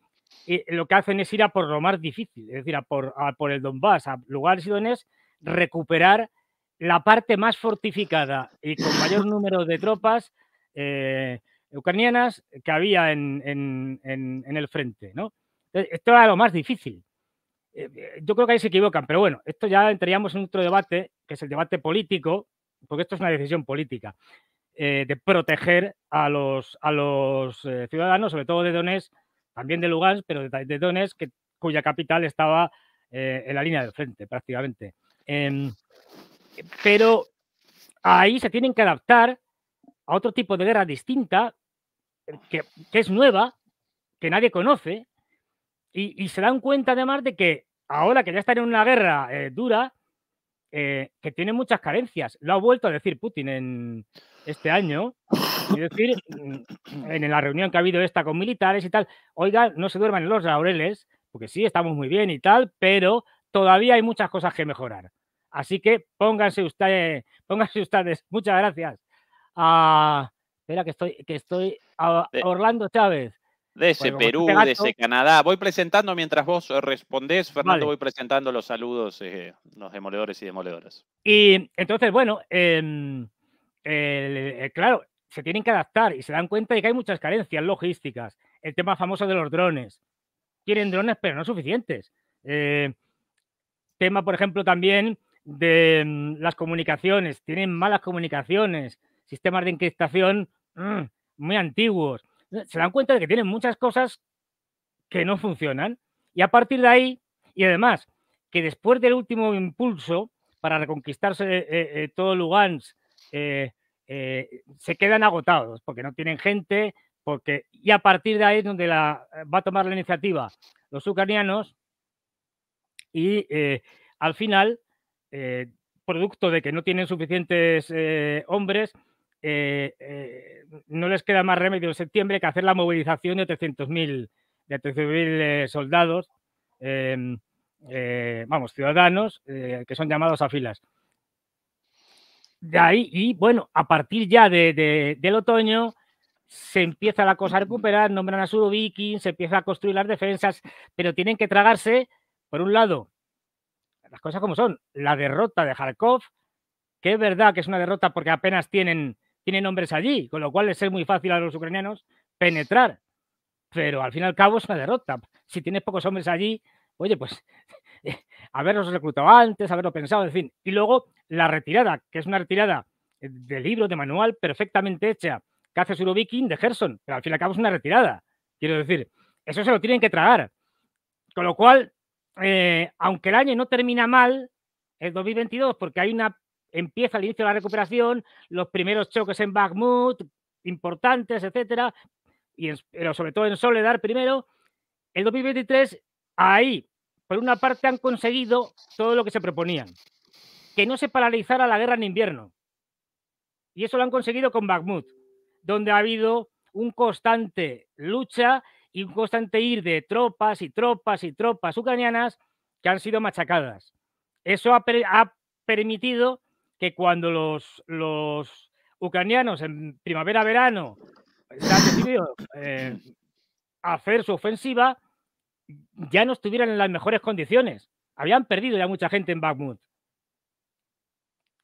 Speaker 2: lo que hacen es ir a por lo más difícil, es decir, a por, el Donbass, a lugares y recuperar la parte más fortificada y con mayor (laughs) número de tropas eh, ucranianas que había en, el frente. E, esto era lo más difícil. Eh, eh, yo creo que ahí se equivocan, pero bueno, esto ya entraríamos en otro debate, que es el debate político, porque esto es una decisión política, de proteger a los, a los ciudadanos, sobre todo de Donetsk, también de Lugansk, pero de, Donetsk, que, cuya capital estaba eh, en la línea del frente prácticamente. Em, pero ahí se tienen que adaptar a otro tipo de guerra distinta, que, que es nueva, que nadie conoce, y, se dan cuenta además de que ahora que ya están en una guerra eh, dura, eh, que tiene muchas carencias. Lo ha vuelto a decir Putin en este año, es decir, mm, en la reunión que ha habido esta con militares y tal, oiga, no se duerman los laureles, porque sí, estamos muy bien y tal, pero todavía hay muchas cosas que mejorar. Así que pónganse ustedes, pónganse ustedes, (laughs) muchas gracias. A, ah, espera que estoy, que estoy Orlando Chávez.
Speaker 1: De ese Perú, este de ese Canadá. Voy presentando mientras vos respondés, Fernando, voy presentando los saludos, eh, los demoledores y demoledoras.
Speaker 2: Y entonces, bueno, em, eh, claro, se tienen que adaptar y se dan cuenta de que hay muchas carencias logísticas. El tema famoso de los drones. tienen drones, pero no suficientes. Eh, tema, por ejemplo, también de mm, las comunicaciones. Tienen malas comunicaciones, sistemas de encriptación mm, muy antiguos. Se dan cuenta de que tienen muchas cosas que no funcionan. Y a partir de ahí, y además, que después del último impulso para reconquistarse eh, eh, todo Lugansk, eh, se quedan agotados porque no tienen gente, porque y a partir de ahí es donde la, eh, va a tomar la iniciativa los ucranianos y eh, al final, producto de que no tienen suficientes hombres, no les queda más remedio en septiembre que hacer la movilización de 300.000 de 300.000 soldados, em, vamos, ciudadanos, que son llamados a filas de ahí, y bueno, a partir ya de, del otoño se empieza la cosa a recuperar, nombran a viking, se empieza a construir las defensas, pero tienen que tragarse, por un lado, las cosas como son, la derrota de Kharkov, que es verdad que es una derrota porque apenas tienen, hombres allí, con lo cual es muy fácil a los ucranianos penetrar, pero al fin y al cabo es una derrota. Si tienes pocos hombres allí, oye, pues (laughs) haberlos reclutado antes, haberlo pensado, en fin. Y luego la retirada, que es una retirada de libro, de manual, perfectamente hecha, que hace Surovikin de Gerson, pero al fin y al cabo es una retirada. Quiero decir, eso se lo tienen que tragar. Con lo cual, eh, aunque el año no termina mal, el 2022, porque hay una empieza el inicio de la recuperación, los primeros choques en Bakhmut, importantes, etcétera, y pero sobre todo en Soledad primero, el 2023 ahí por una parte han conseguido todo lo que se proponían, que no se paralizara la guerra en invierno. Y eso lo han conseguido con Bakhmut, donde ha habido un constante lucha y un constante ir de tropas y tropas y tropas ucranianas que han sido machacadas. Eso ha, permitido que cuando los, los ucranianos en primavera-verano han decidido eh, hacer su ofensiva, ya no estuvieran en las mejores condiciones. Habían perdido ya mucha gente en Bakhmut.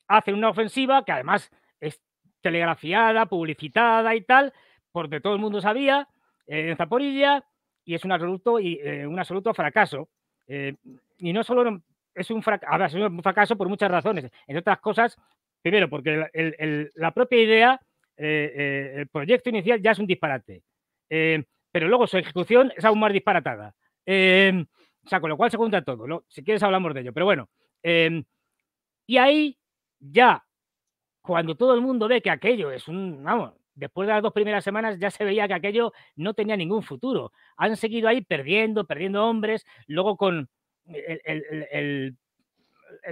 Speaker 2: Hacen una ofensiva que además es telegrafiada, publicitada y tal, porque todo el mundo sabía, eh, en Zaporilla, y es un absoluto, y, eh, un absoluto fracaso. Eh, y no solo es un, frac ver, es un, fracaso por muchas razones, entre otras cosas, primero, porque la propia idea, el proyecto inicial ya es un disparate, pero luego su ejecución es aún más disparatada. Em, o sea, con lo cual se cuenta todo. Si quieres hablamos de ello, pero bueno. Em, y ahí ya, cuando todo el mundo ve que aquello es un, vamos, después de las dos primeras semanas ya se veía que aquello no tenía ningún futuro. Han seguido ahí perdiendo, perdiendo hombres, luego con el,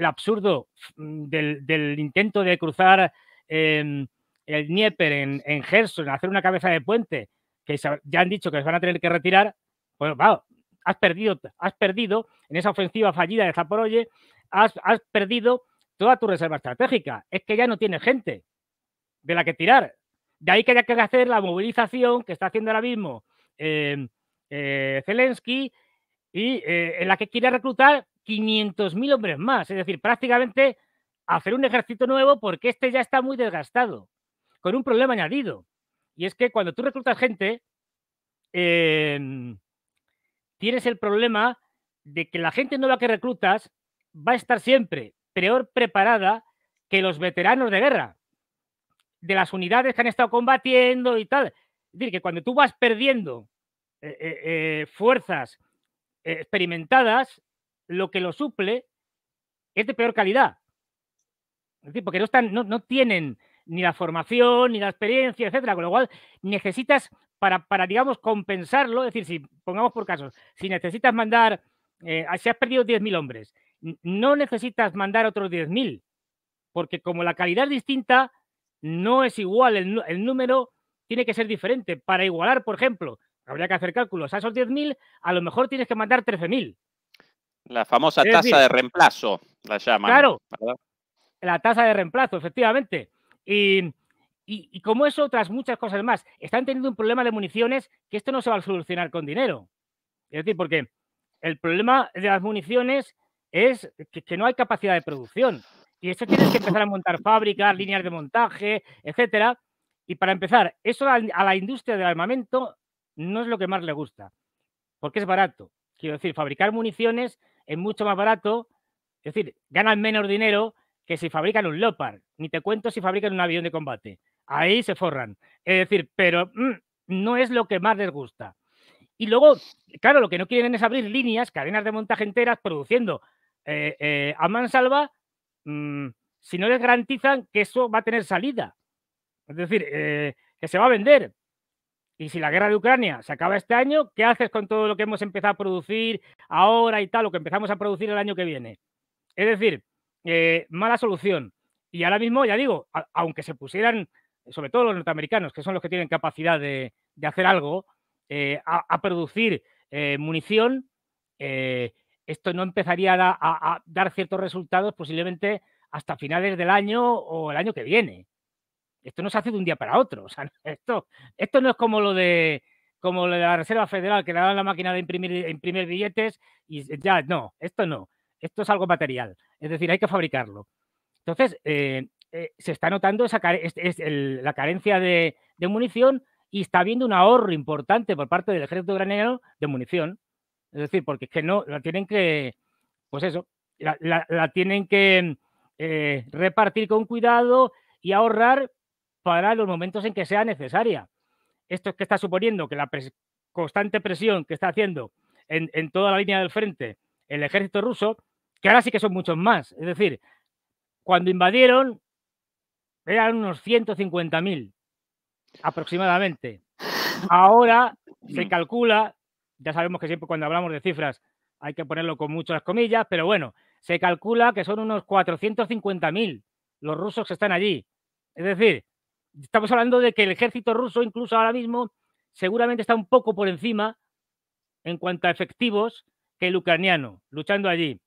Speaker 2: absurdo mm, del, intento de cruzar em, el Nieper en, en Gerson, hacer una cabeza de puente, que ya han dicho que les van a tener que retirar, pues va, has perdido, has perdido en esa ofensiva fallida de Zaporoye, has, perdido toda tu reserva estratégica. Es que ya no tienes gente de la que tirar. De ahí que haya que hacer la movilización que está haciendo ahora mismo em, eh, Zelensky y eh, en la que quiere reclutar 500.000 hombres más. Es decir, prácticamente hacer un ejército nuevo porque este ya está muy desgastado, con un problema añadido. Y es que cuando tú reclutas gente, em, tienes el problema de que la gente nueva que reclutas va a estar siempre peor preparada que los veteranos de guerra, de las unidades que han estado combatiendo y tal. Es decir, que cuando tú vas perdiendo eh, eh, eh, fuerzas experimentadas, lo que lo suple es de peor calidad. Es decir, porque no, están, no, no tienen ni la formación, ni la experiencia, etcétera. Con lo cual, necesitas para, para digamos, compensarlo, es decir, si pongamos por casos, si necesitas mandar, eh, si has perdido 10.000 hombres, no necesitas mandar otros 10.000, porque como la calidad es distinta, no es igual, el, el número tiene que ser diferente. Para igualar, por ejemplo, habría que hacer cálculos, a esos 10.000 a lo mejor tienes que mandar 13.000.
Speaker 1: La famosa tasa de reemplazo, la llaman. Claro,
Speaker 2: la tasa de reemplazo, efectivamente. Y, como eso, otras muchas cosas más. Están teniendo un problema de municiones que esto no se va a solucionar con dinero. Es decir, porque el problema de las municiones es que, no hay capacidad de producción. Y eso tienes que empezar a montar fábricas, líneas de montaje, etcétera. Y para empezar, eso a la industria del armamento no es lo que más le gusta, porque es barato. Quiero decir, fabricar municiones es mucho más barato, es decir, ganan menos dinero que si fabrican un Leopard, ni te cuento si fabrican un avión de combate. Ahí se forran. Es decir, pero mm, no es lo que más les gusta. Y luego, claro, lo que no quieren es abrir líneas, cadenas de montaje enteras produciendo eh, eh, a mansalva mm, si no les garantizan que eso va a tener salida. Es decir, eh, que se va a vender. Y si la guerra de Ucrania se acaba este año, ¿qué haces con todo lo que hemos empezado a producir ahora y tal, lo que empezamos a producir el año que viene? Es decir, eh, mala solución. Y ahora mismo, ya digo, aunque se pusieran, sobre todo los norteamericanos, que son los que tienen capacidad de, hacer algo, eh, a, producir eh, munición, esto no empezaría a, dar ciertos resultados posiblemente hasta finales del año o el año que viene. Esto no se hace de un día para otro. (laughs) esto, esto no es como lo de como de la Reserva Federal, que le dan la máquina de imprimir, imprimir billetes y ya, no, esto no esto es algo material, es decir, hay que fabricarlo. Entonces, eh, eh, se está notando esa, es, la carencia de, munición y está habiendo un ahorro importante por parte del ejército granero de munición. Es decir, porque es que no, la tienen que, pues eso, la, tienen que eh, repartir con cuidado y ahorrar para los momentos en que sea necesaria. Esto es que está suponiendo que la constante presión que está haciendo en toda la línea del frente el ejército ruso que ahora sí que son muchos más. Es decir, cuando invadieron eran unos 150.000 aproximadamente. Ahora se mm. calcula, ya sabemos que siempre cuando hablamos de cifras hay que ponerlo con muchas comillas, pero bueno, se calcula que son unos 450.000 los rusos que están allí. Es decir, estamos hablando de que el ejército ruso incluso ahora mismo seguramente está un poco por encima en cuanto a efectivos que el ucraniano luchando allí.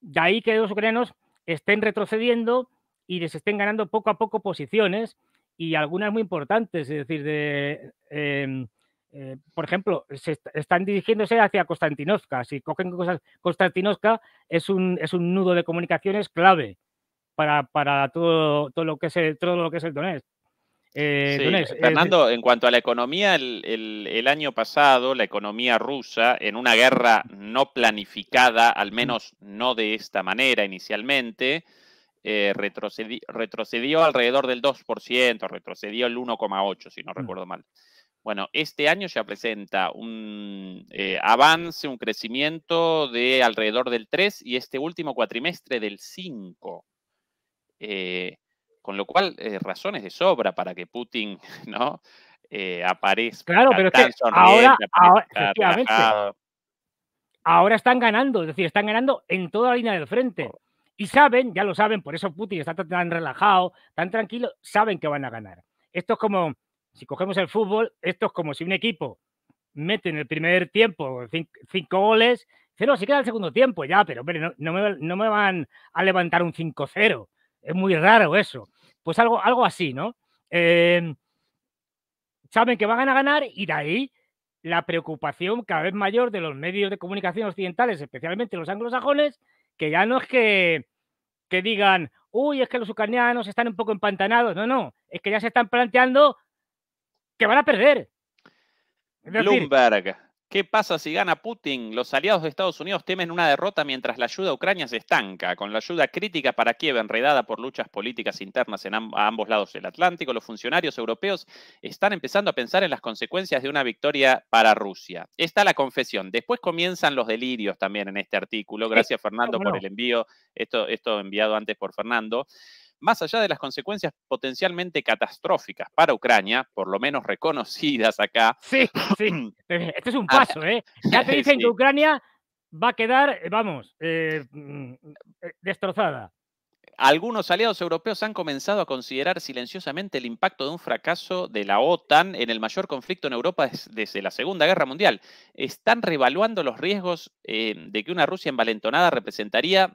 Speaker 2: De ahí que los ucranianos estén retrocediendo y les estén ganando poco a poco posiciones y algunas muy importantes, es decir, de, em, eh, por ejemplo, están dirigiéndose hacia Constantinovka. Si cogen cosas, Constantinovka es un, es un nudo de comunicaciones clave para, todo, lo que es todo lo que es el Donetsk. Eh, eh, Fernando,
Speaker 1: en cuanto a la economía, el, año pasado la economía rusa, en una guerra no planificada, al menos no de esta manera inicialmente, eh, retrocedió alrededor del 2%, retrocedió el 1,8%, si no mm. recuerdo mal. Bueno, este año ya presenta un eh, avance, un crecimiento de alrededor del 3% y este último cuatrimestre del 5%. Con lo cual, eh, razones de sobra para que Putin (laughs) ¿no? Eh, aparezca. Claro, pero ahora,
Speaker 2: ahora, están ganando, es decir, están ganando en toda la línea del frente. Oh. Y saben, ya lo saben, por eso Putin está tan, relajado, tan tranquilo, saben que van a ganar. Esto es como, si cogemos el fútbol, esto es como si un equipo mete en el primer tiempo cinco goles, no se queda el segundo tiempo ya, pero hombre, no, no, me, no me van a levantar un 5-0. Es muy raro eso. Pues algo, algo así, ¿no? Em, saben que van a ganar y de ahí la preocupación cada vez mayor de los medios de comunicación occidentales, especialmente los anglosajones, que ya no es que, que digan, uy, es que los ucranianos están un poco empantanados. No, no, es que ya se están planteando que van a perder.
Speaker 1: ¿Qué pasa si gana Putin? Los aliados de Estados Unidos temen una derrota mientras la ayuda a Ucrania se estanca. Con la ayuda crítica para Kiev enredada por luchas políticas internas en ambos lados del Atlántico, los funcionarios europeos están empezando a pensar en las consecuencias de una victoria para Rusia. Está la confesión. Después comienzan los delirios también en este artículo. Gracias, Fernando, por el envío. Esto, esto enviado antes por Fernando más allá de las consecuencias potencialmente catastróficas para Ucrania, por lo menos reconocidas acá. Sí, sí. (coughs) Eh, este es un ah, paso, ¿eh? Ya te (laughs) dicen que
Speaker 2: Ucrania va a quedar, eh, vamos,
Speaker 1: eh, mm, destrozada. Algunos aliados europeos han comenzado a considerar silenciosamente el impacto de un fracaso de la OTAN en el mayor conflicto en Europa desde la Segunda Guerra Mundial. Están revaluando los riesgos de que una Rusia envalentonada representaría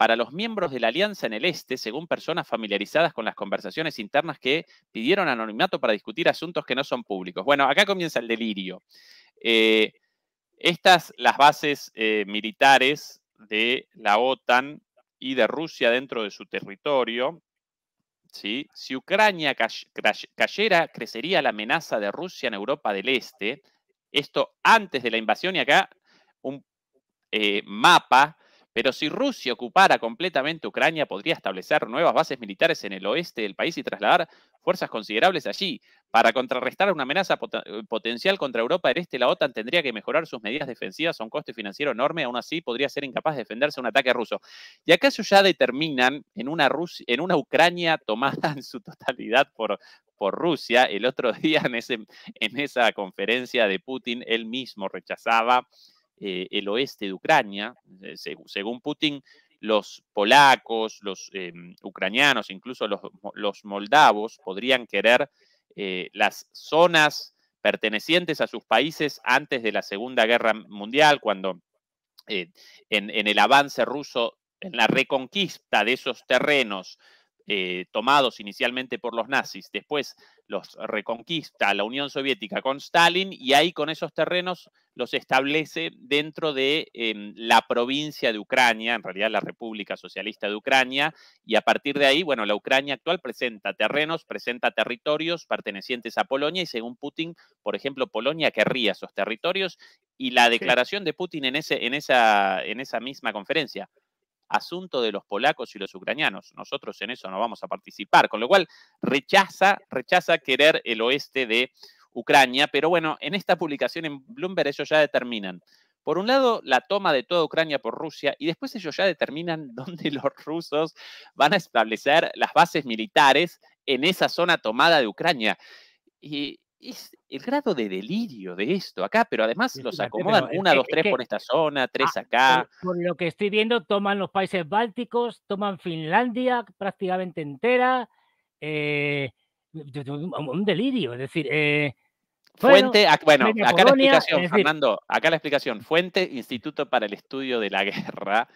Speaker 1: para los miembros de la Alianza en el Este, según personas familiarizadas con las conversaciones internas que pidieron anonimato para discutir asuntos que no son públicos. Bueno, acá comienza el delirio. Eh, estas, las bases eh, militares de la OTAN y de Rusia dentro de su territorio, ¿sí? si Ucrania cayera, crecería la amenaza de Rusia en Europa del Este, esto antes de la invasión, y acá un eh, mapa pero si Rusia ocupara completamente Ucrania, podría establecer nuevas bases militares en el oeste del país y trasladar fuerzas considerables allí. Para contrarrestar una amenaza eh, potencial contra Europa del Este, la OTAN tendría que mejorar sus medidas defensivas a un coste financiero enorme, aún así podría ser incapaz de defenderse a un ataque ruso. Y acaso ya determinan en una, en una Ucrania tomada en su totalidad por, por Rusia. El otro (laughs) día en, ese, en esa conferencia de Putin, él mismo rechazaba eh, el oeste de Ucrania. Eh, según Putin, los polacos, los em, ucranianos, incluso los, moldavos podrían querer eh, las zonas pertenecientes a sus países antes de la Segunda Guerra Mundial, cuando en el avance ruso, en la reconquista de esos terrenos, eh, tomados inicialmente por los nazis, después los reconquista la Unión Soviética con Stalin y ahí con esos terrenos los establece dentro de em, la provincia de Ucrania, en realidad la República Socialista de Ucrania, y a partir de ahí, bueno, la Ucrania actual presenta terrenos, presenta territorios pertenecientes a Polonia y según Putin, por ejemplo, Polonia querría esos territorios y la declaración de Putin en, ese, en, esa, en esa misma conferencia asunto de los polacos y los ucranianos. Nosotros en eso no vamos a participar, con lo cual rechaza, rechaza querer el oeste de Ucrania, pero bueno, en esta publicación en Bloomberg ellos ya determinan. Por un lado, la toma de toda Ucrania por Rusia y después ellos ya determinan (laughs) dónde los rusos van a establecer las bases militares en esa zona tomada de Ucrania. Y, es el grado de delirio de esto acá, pero además los acomodan uno una, dos, tres por esta zona, tres ah, acá.
Speaker 2: Por, lo que estoy viendo, toman los países bálticos, toman Finlandia prácticamente
Speaker 1: entera.
Speaker 2: Eh, un delirio, es decir. Eh, fuente, bueno, acá la explicación, Fernando,
Speaker 1: acá la explicación. Fuente, Instituto para el Estudio de la Guerra.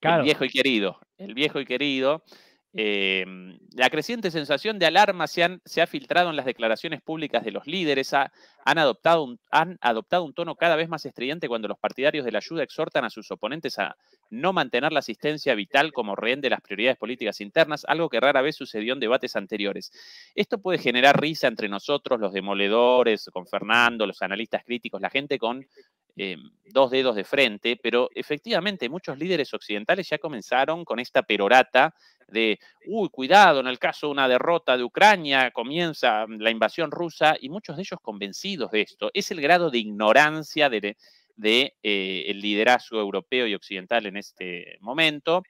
Speaker 1: El viejo y querido. El viejo y querido. Em, la creciente sensación de alarma se, ha filtrado en las declaraciones públicas de los líderes, han, adoptado un, han, adoptado un, tono cada vez más estridente cuando los partidarios de la ayuda exhortan a sus oponentes a no mantener la asistencia vital como rehén de las prioridades políticas internas, algo que rara vez sucedió en debates anteriores. Esto puede generar risa entre nosotros, los demoledores, con Fernando, los analistas críticos, la gente con eh, dos dedos de frente, pero efectivamente muchos líderes occidentales ya comenzaron con esta perorata de, uy, cuidado, en el caso de una derrota de Ucrania comienza la invasión rusa y muchos de ellos convencidos de esto. Es el grado de ignorancia del de, eh, liderazgo europeo y occidental en este momento.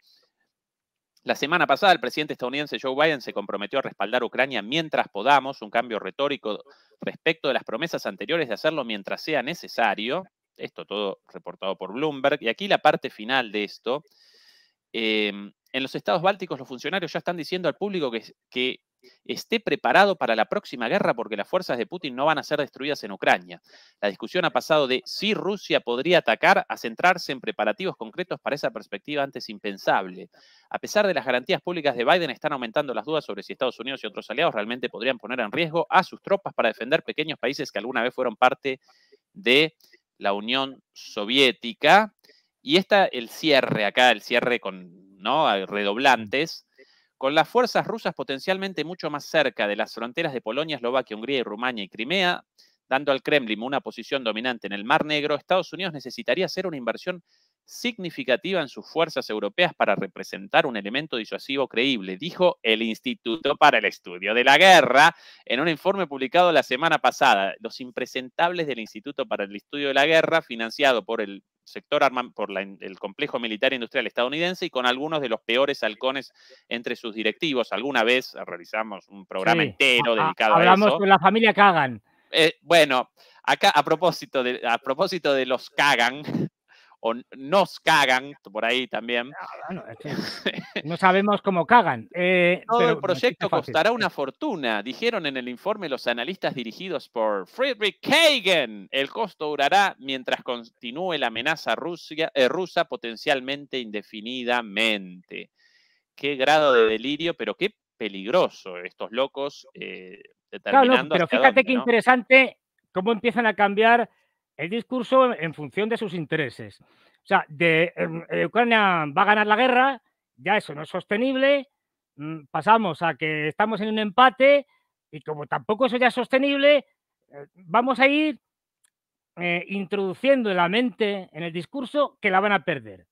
Speaker 1: La semana pasada el presidente estadounidense Joe Biden se comprometió a respaldar a Ucrania mientras podamos, un cambio retórico respecto de las promesas anteriores de hacerlo mientras sea necesario. Esto todo reportado por Bloomberg. Y aquí la parte final de esto. Em, en los estados bálticos los funcionarios ya están diciendo al público que esté preparado para la próxima guerra porque las fuerzas de Putin no van a ser destruidas en Ucrania. La discusión ha pasado de si Rusia podría atacar a centrarse en preparativos concretos para esa perspectiva antes impensable. A pesar de las garantías públicas de Biden, están aumentando las dudas sobre si Estados Unidos y otros aliados realmente podrían poner en riesgo a sus tropas para defender pequeños países que alguna vez fueron parte de la Unión Soviética, y está el cierre acá, el cierre con redoblantes, con las fuerzas rusas potencialmente mucho más cerca de las fronteras de Polonia, Eslovaquia, Hungría y Rumania y Crimea, dando al Kremlin una posición dominante en el Mar Negro, Estados Unidos necesitaría hacer una inversión significativa en sus fuerzas europeas para representar un elemento disuasivo creíble, dijo el Instituto para el Estudio de la Guerra en un informe publicado la semana pasada. Los impresentables del Instituto para el Estudio de la Guerra, financiado por el sector por el complejo militar industrial estadounidense y con algunos de los peores halcones entre sus directivos. Alguna vez realizamos un programa entero dedicado a eso. Hablamos con
Speaker 2: la familia Kagan.
Speaker 1: Eh, bueno, acá a propósito de, a propósito de los Kagan, o nos cagan, por ahí también.
Speaker 2: No, (laughs) sabemos cómo cagan. Eh, Todo el
Speaker 1: proyecto costará una fortuna, dijeron en el informe los analistas dirigidos por Friedrich Kagan. El costo durará mientras continúe la amenaza Rusia, eh, rusa potencialmente indefinidamente. Qué grado de delirio, pero qué peligroso estos locos. Eh, determinando pero fíjate qué
Speaker 2: interesante cómo empiezan a cambiar el discurso en función de sus intereses. O sea, de em, eh, Ucrania va a ganar la guerra, ya eso no es sostenible, mm, pasamos a que estamos en un empate y como tampoco eso ya es sostenible, eh, vamos a ir eh, introduciendo en la mente, en el discurso, que la van a perder.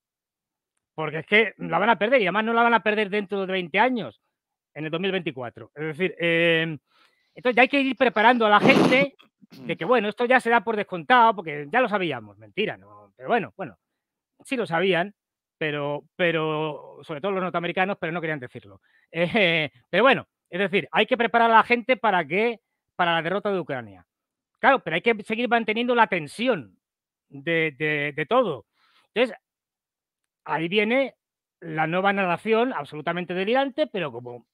Speaker 2: Porque es que la van a perder y además no la van a perder dentro de 20 años, en el 2024. Es decir, em, entonces ya hay que ir preparando a la gente de mm. que bueno, esto ya se da por descontado porque ya lo sabíamos, mentira, Pero bueno, bueno, sí lo sabían, pero, pero sobre todo los norteamericanos, pero no querían decirlo. (laughs) Eh, pero bueno, es decir, hay que preparar a la gente para que, para la derrota de Ucrania. Claro, pero hay que seguir manteniendo la tensión de, de, de todo. Entonces, ahí viene la nueva narración absolutamente delirante, pero como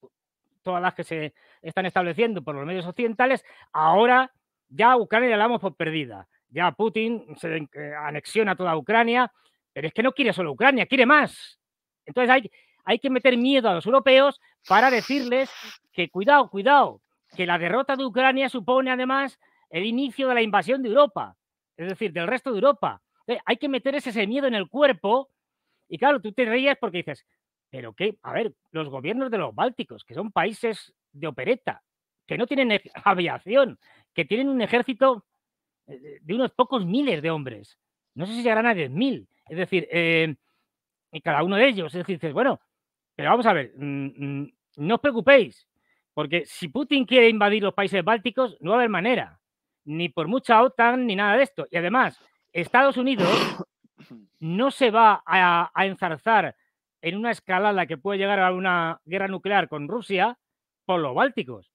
Speaker 2: todas las que se están estableciendo por los medios occidentales, ahora ya Ucrania la damos por perdida. Ya Putin se eh, anexiona toda Ucrania, pero es que no quiere solo Ucrania, quiere más. Entonces hay, que meter miedo a los europeos para decirles que cuidado, cuidado, que la derrota de Ucrania supone además el inicio de la invasión de Europa, es decir, del resto de Europa. hay que meter ese miedo en el cuerpo y claro, tú te ríes porque dices, pero que a ver, los gobiernos de los Bálticos, que son países de opereta, que no tienen (laughs) aviación, que tienen un ejército eh, de unos pocos miles de hombres. No sé si llegarán a 10.000. Es decir, eh, cada uno de ellos. Es decir, bueno, pero vamos a ver, mm, mm, no os preocupéis, porque si Putin quiere invadir los países bálticos, no va a haber manera, ni por mucha OTAN, ni nada de esto. Y además, Estados Unidos no se va a, a enzarzar en una escalada que puede llegar a una guerra nuclear con Rusia por los bálticos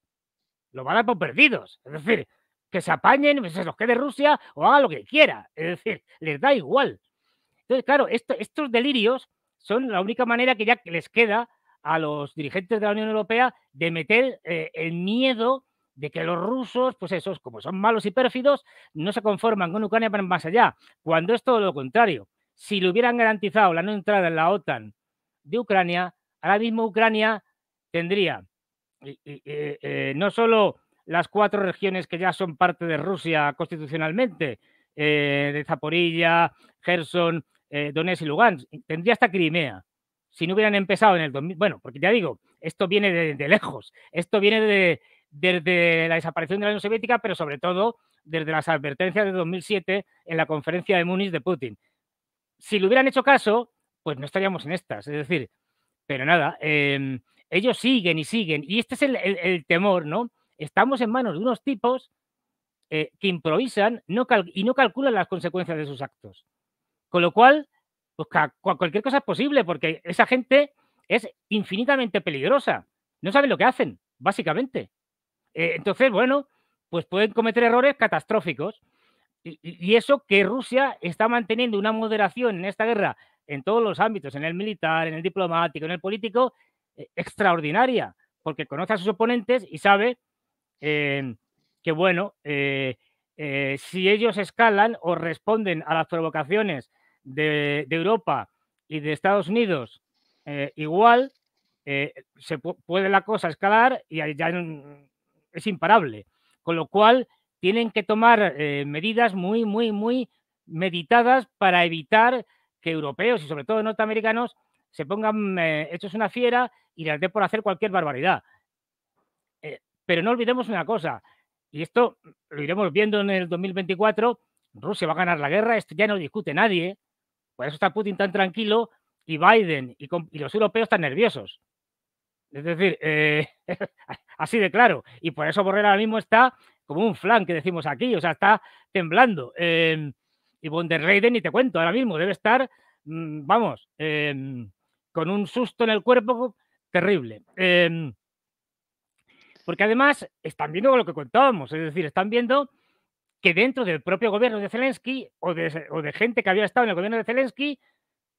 Speaker 2: lo van a dar por perdidos. Es decir, que se apañen, se pues los quede Rusia o haga lo que quiera. Es decir, les da igual. Entonces, claro, esto, estos delirios son la única manera que ya les queda a los dirigentes de la Unión Europea de meter eh, el miedo de que los rusos, pues esos, como son malos y pérfidos, no se conforman con Ucrania para más allá, cuando es todo lo contrario. Si le hubieran garantizado la no entrada en la OTAN de Ucrania, ahora mismo Ucrania tendría eh, no solo las cuatro regiones que ya son parte de Rusia constitucionalmente, eh, de Zaporilla, Gerson, eh, Donetsk y Lugansk, tendría hasta Crimea, si no hubieran empezado en el 2000. Bueno, porque ya digo, esto viene de, lejos, esto viene de, desde la desaparición de la Unión Soviética, pero sobre todo desde las advertencias de 2007 en la conferencia de Múnich de Putin. Si le hubieran hecho caso, pues no estaríamos en estas. Es decir, pero nada, em, ellos siguen y siguen. Y este es el, temor, ¿no? Estamos en manos de unos tipos eh, que improvisan y no calculan las consecuencias de sus actos. Con lo cual, busca pues, cualquier cosa es posible, porque esa gente es infinitamente peligrosa. No saben lo que hacen, básicamente. Eh, entonces, bueno, pues pueden cometer errores catastróficos. y, eso que Rusia está manteniendo una moderación en esta guerra en todos los ámbitos, en el militar, en el diplomático, en el político, e, extraordinaria, porque conoce a sus oponentes y sabe eh, que, bueno, eh, eh, si ellos escalan o responden a las provocaciones de, de Europa y de Estados Unidos igual, se puede la cosa escalar y ya es imparable. Con lo cual, tienen que tomar medidas muy, muy, muy meditadas para evitar que europeos y sobre todo norteamericanos se pongan hechos eh, una fiera y les dé por hacer cualquier barbaridad. Eh, pero no olvidemos una cosa, y esto lo iremos viendo en el 2024, Rusia va a ganar la guerra, esto ya no discute nadie, por eso está Putin tan tranquilo y Biden y, los europeos tan nerviosos. Es decir, eh, (laughs) así de claro. Y por eso Borrell ahora mismo está como un flan que decimos aquí, o sea, está temblando. y von der te cuento, ahora mismo debe estar, mm, vamos, con un susto en el cuerpo terrible. Em, porque además están viendo lo que contábamos, es decir, están viendo que dentro del propio gobierno de Zelensky o de, o de gente que había estado en el gobierno de Zelensky,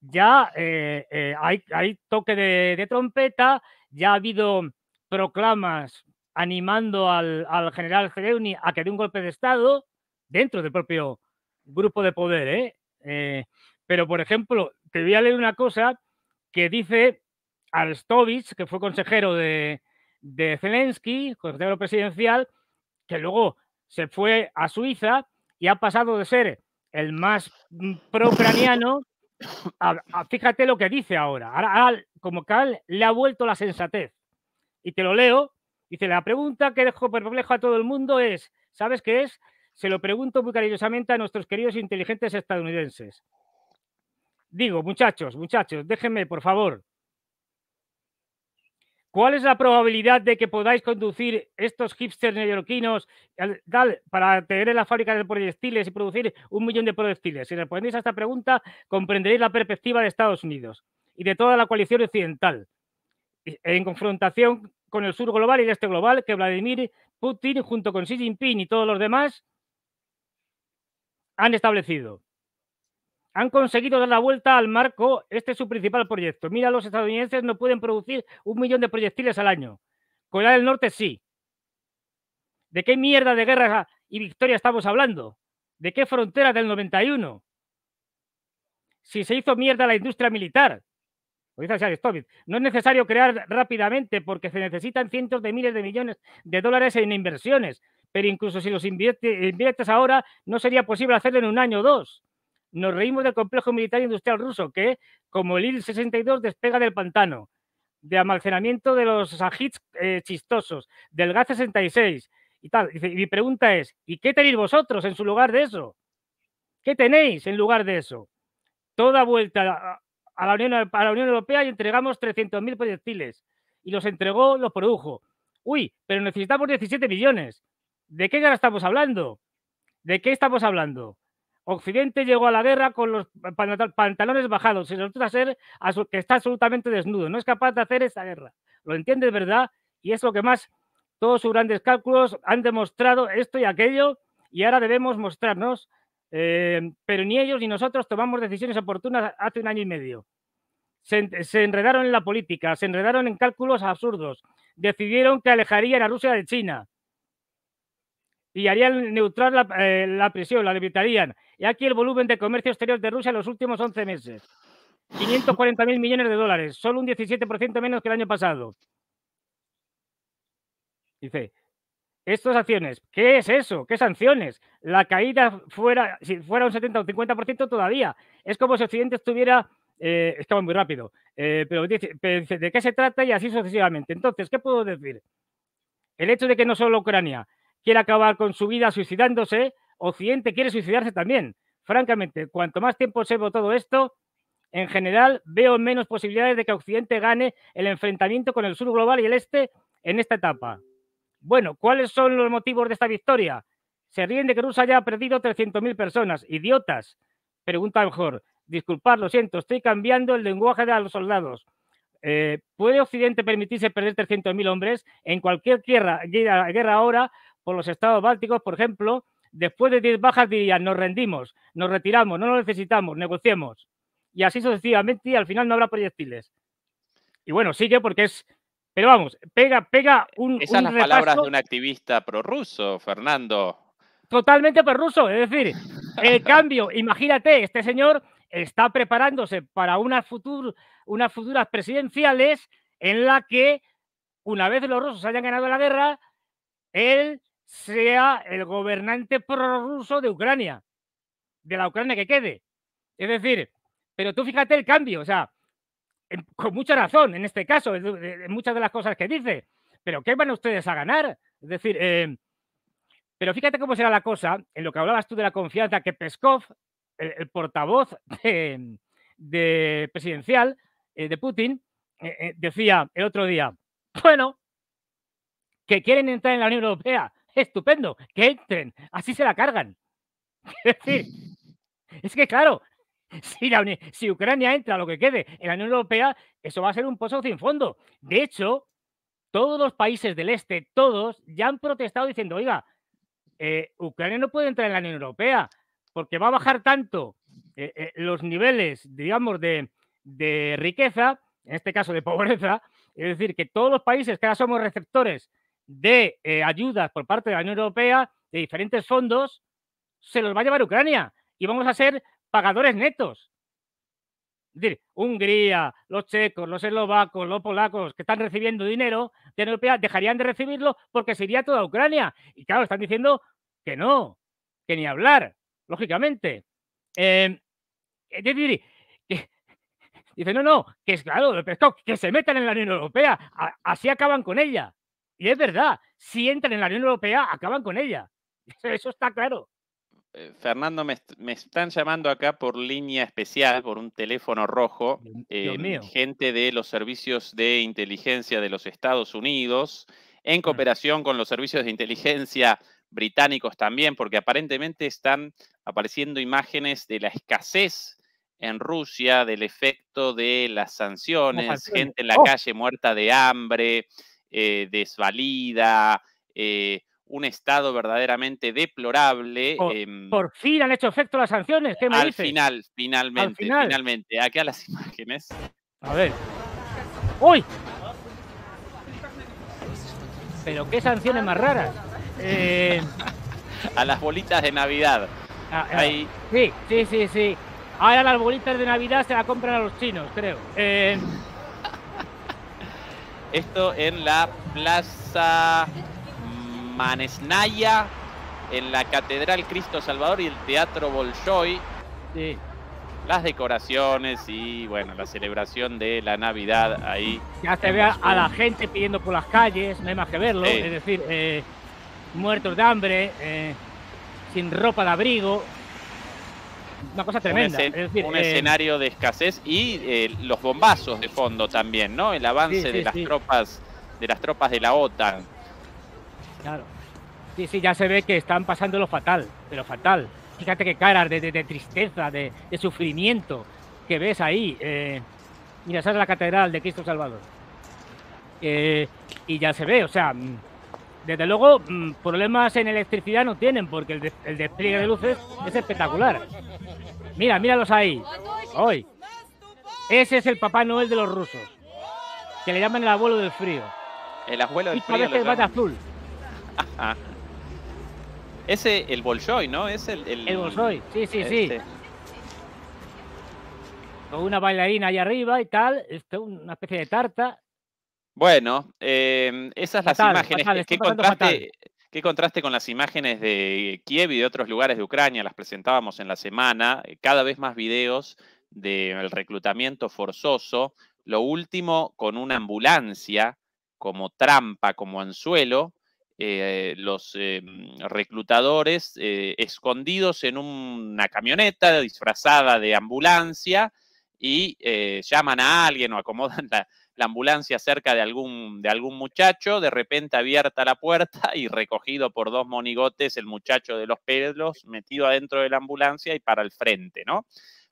Speaker 2: ya eh, eh, hay, hay, toque de, trompeta, ya ha habido proclamas animando al, general Zelensky a que dé un golpe de Estado dentro del propio grupo de poder. ¿eh? pero, por ejemplo, te voy a leer una cosa que dice Alstovich, que fue consejero de, Zelensky, consejero presidencial, que luego se fue a Suiza y ha pasado de ser el más mm, pro-ucraniano fíjate lo que dice ahora. Ahora, como Cal le ha vuelto la sensatez. Y te lo leo. Dice, la pregunta que dejo perplejo a todo el mundo es, ¿sabes qué es? Se lo pregunto muy cariñosamente a nuestros queridos inteligentes estadounidenses. Digo, muchachos, muchachos, déjenme, por favor. ¿Cuál es la probabilidad de que podáis conducir estos hipsters neoyorquinos para tener en la fábrica de proyectiles y producir un millón de proyectiles? Si respondéis a esta pregunta, comprenderéis la perspectiva de Estados Unidos y de toda la coalición occidental en confrontación con el sur global y el este global que Vladimir Putin junto con Xi Jinping y todos los demás han establecido han conseguido dar la vuelta al marco. Este es su principal proyecto. Mira, los estadounidenses no pueden producir un millón de proyectiles al año. Corea del Norte sí. ¿De qué mierda de guerra y victoria estamos hablando? ¿De qué frontera del 91? Si se hizo mierda la industria militar. No es necesario crear rápidamente porque se necesitan cientos de miles de millones de dólares en inversiones. Pero incluso si los inviertes ahora, no sería posible hacerlo en un año o dos nos reímos del complejo militar industrial ruso que, como el Il-62, despega del pantano, de almacenamiento de los sajits eh, chistosos, del gaz 66 y tal. Y mi pregunta es, ¿y qué tenéis vosotros en su lugar de eso? ¿Qué tenéis en lugar de eso? Toda vuelta a la Unión, Europea y entregamos 300.000 proyectiles. Y los entregó, los produjo. Uy, pero necesitamos 17 millones. ¿De qué ahora estamos hablando? ¿De qué estamos hablando? Occidente llegó a la guerra con los pantalones bajados y resulta ser que está absolutamente desnudo, no es capaz de hacer esa guerra. ¿Lo entiende entiendes, verdad? Y es lo que más todos sus grandes cálculos han demostrado esto y aquello y ahora debemos mostrarnos, eh, pero ni ellos ni nosotros tomamos decisiones oportunas hace un año y medio. se enredaron en la política, se enredaron en cálculos absurdos, decidieron que alejarían a Rusia de China, y harían neutral la, eh, la presión, la libertarían Y aquí el volumen de comercio exterior de Rusia en los últimos 11 meses. 540 mil millones de dólares, solo un 17% menos que el año pasado. Dice, estas acciones, ¿qué es eso? ¿Qué sanciones? La caída fuera, si fuera un 70 o un 50% todavía. Es como si Occidente estuviera, eh, muy rápido, eh, pero dice, ¿de qué se trata? Y así sucesivamente. Entonces, ¿qué puedo decir? El hecho de que no solo Ucrania, quiere acabar con su vida suicidándose, Occidente quiere suicidarse también. Francamente, cuanto más tiempo ve todo esto, en general veo menos posibilidades de que Occidente gane el enfrentamiento con el sur global y el este en esta etapa. Bueno, ¿cuáles son los motivos de esta victoria? Se ríen de que Rusia haya perdido 300.000 personas. ¡Idiotas! Pregunta mejor. Disculpad, lo siento, estoy cambiando el lenguaje de los soldados. Eh, ¿Puede Occidente permitirse perder 300.000 hombres? En cualquier guerra ahora por los estados bálticos, por ejemplo, después de 10 bajas dirían, nos rendimos, nos retiramos, no lo necesitamos, negociemos. Y así sucesivamente, y al final no habrá proyectiles. Y bueno, sigue porque es... Pero vamos, pega, pega un... Esas son las palabras de un
Speaker 1: activista prorruso, Fernando.
Speaker 2: Totalmente prorruso, es decir, el (laughs) cambio, imagínate, este señor está preparándose para unas, futur, unas futuras presidenciales en la que, una vez los rusos hayan ganado la guerra, él sea el gobernante prorruso de Ucrania, de la Ucrania que quede. Es decir, pero tú fíjate el cambio, o sea, con mucha razón en este caso, en muchas de las cosas que dice, pero ¿qué van ustedes a ganar? Es decir, eh, pero fíjate cómo será la cosa, en lo que hablabas tú de la confianza que Peskov, el, portavoz de, presidencial eh, de Putin, eh, decía el otro día, bueno, que quieren entrar en la Unión Europea, estupendo, que entren, así se la cargan. (laughs) Es que claro, si, Ucrania entra, lo que quede, en la Unión Europea, eso va a ser un pozo sin fondo. De hecho, todos los países del este, todos, ya han protestado diciendo, oiga, eh, Ucrania no puede entrar en la Unión Europea porque va a bajar tanto eh, eh, los niveles, digamos, de riqueza, en este caso de pobreza, es decir, que todos los países que ahora somos receptores de eh, ayudas por parte de la Unión Europea, de diferentes fondos, se los va a llevar Ucrania y vamos a ser pagadores netos. Es decir, Hungría, los checos, los eslovacos, los polacos que están recibiendo dinero de la Unión Europea dejarían de recibirlo porque se iría toda Ucrania. Y claro, están diciendo que no, que ni hablar, lógicamente. Eh, es decir, que, (laughs) dice, no, no, que es claro, que se metan en la Unión Europea, así acaban con ella. Y es verdad, si entran en la Unión Europea, acaban con ella. (laughs) Eso está claro.
Speaker 1: Eh, Fernando, me, están llamando acá por línea especial, por un teléfono rojo, eh, gente de los servicios de inteligencia de los Estados Unidos, en mm. cooperación con los servicios de inteligencia británicos también, porque aparentemente están apareciendo imágenes de la escasez en Rusia, del efecto de las sanciones, gente en la ¡Oh! calle muerta de hambre, eh, desvalida, eh, un estado verdaderamente deplorable. Em,
Speaker 2: por, fin han hecho efecto las sanciones, al Final,
Speaker 1: finalmente, al final, finalmente. Aquí a las (laughs) imágenes. A ver. ¡Uy! Pero qué sanciones más raras. Eh. a las bolitas de Navidad. Ah, ah, sí,
Speaker 2: sí, sí, sí. Ahora las bolitas de Navidad se las compran a los
Speaker 1: chinos, creo. Esto en la Plaza Manesnaya, en la Catedral Cristo Salvador y el Teatro Bolshoi. Sí. Las decoraciones y, bueno, la celebración de la Navidad ahí. Ya se ve a la
Speaker 2: gente pidiendo por las calles, no hay más que verlo. Es decir, eh, muertos de hambre, eh, sin ropa de abrigo, una cosa tremenda. Un, eh, escenario
Speaker 1: de escasez y eh, los bombazos de fondo también, ¿no? El avance de las tropas de las tropas de la OTAN.
Speaker 2: Claro. Sí, sí, ya se ve que están pasando lo fatal, pero fatal. Fíjate qué caras de, tristeza, de, sufrimiento que ves ahí. Eh, mira, esa es la catedral de Cristo Salvador. Eh, y ya se ve, o sea, mm, desde luego mm, problemas en electricidad no tienen porque el, el despliegue de luces es espectacular. Mira, míralos ahí. Hoy. Ese es el Papá Noel de los rusos. Que le llaman el abuelo del frío.
Speaker 1: El abuelo del frío. Y azul. (laughs) Ese, el Bolshoi, ¿no? Es el. El, Bolshoi, sí, sí, sí. Este. Con una bailarina
Speaker 2: ahí arriba y tal. Este, una especie de tarta.
Speaker 1: Bueno, eh, esas las imágenes. que ¿Qué, Qué contraste con las imágenes de Kiev y de otros lugares de Ucrania, las presentábamos en la semana, eh, cada vez más videos del reclutamiento forzoso, lo último con una ambulancia como trampa, como anzuelo, eh, los eh, reclutadores escondidos en una camioneta disfrazada de ambulancia y llaman a alguien o acomodan la, la ambulancia cerca de algún, de algún muchacho, de repente abierta la puerta y recogido por dos monigotes el muchacho de los pelos, metido adentro de la ambulancia y para el frente, ¿no?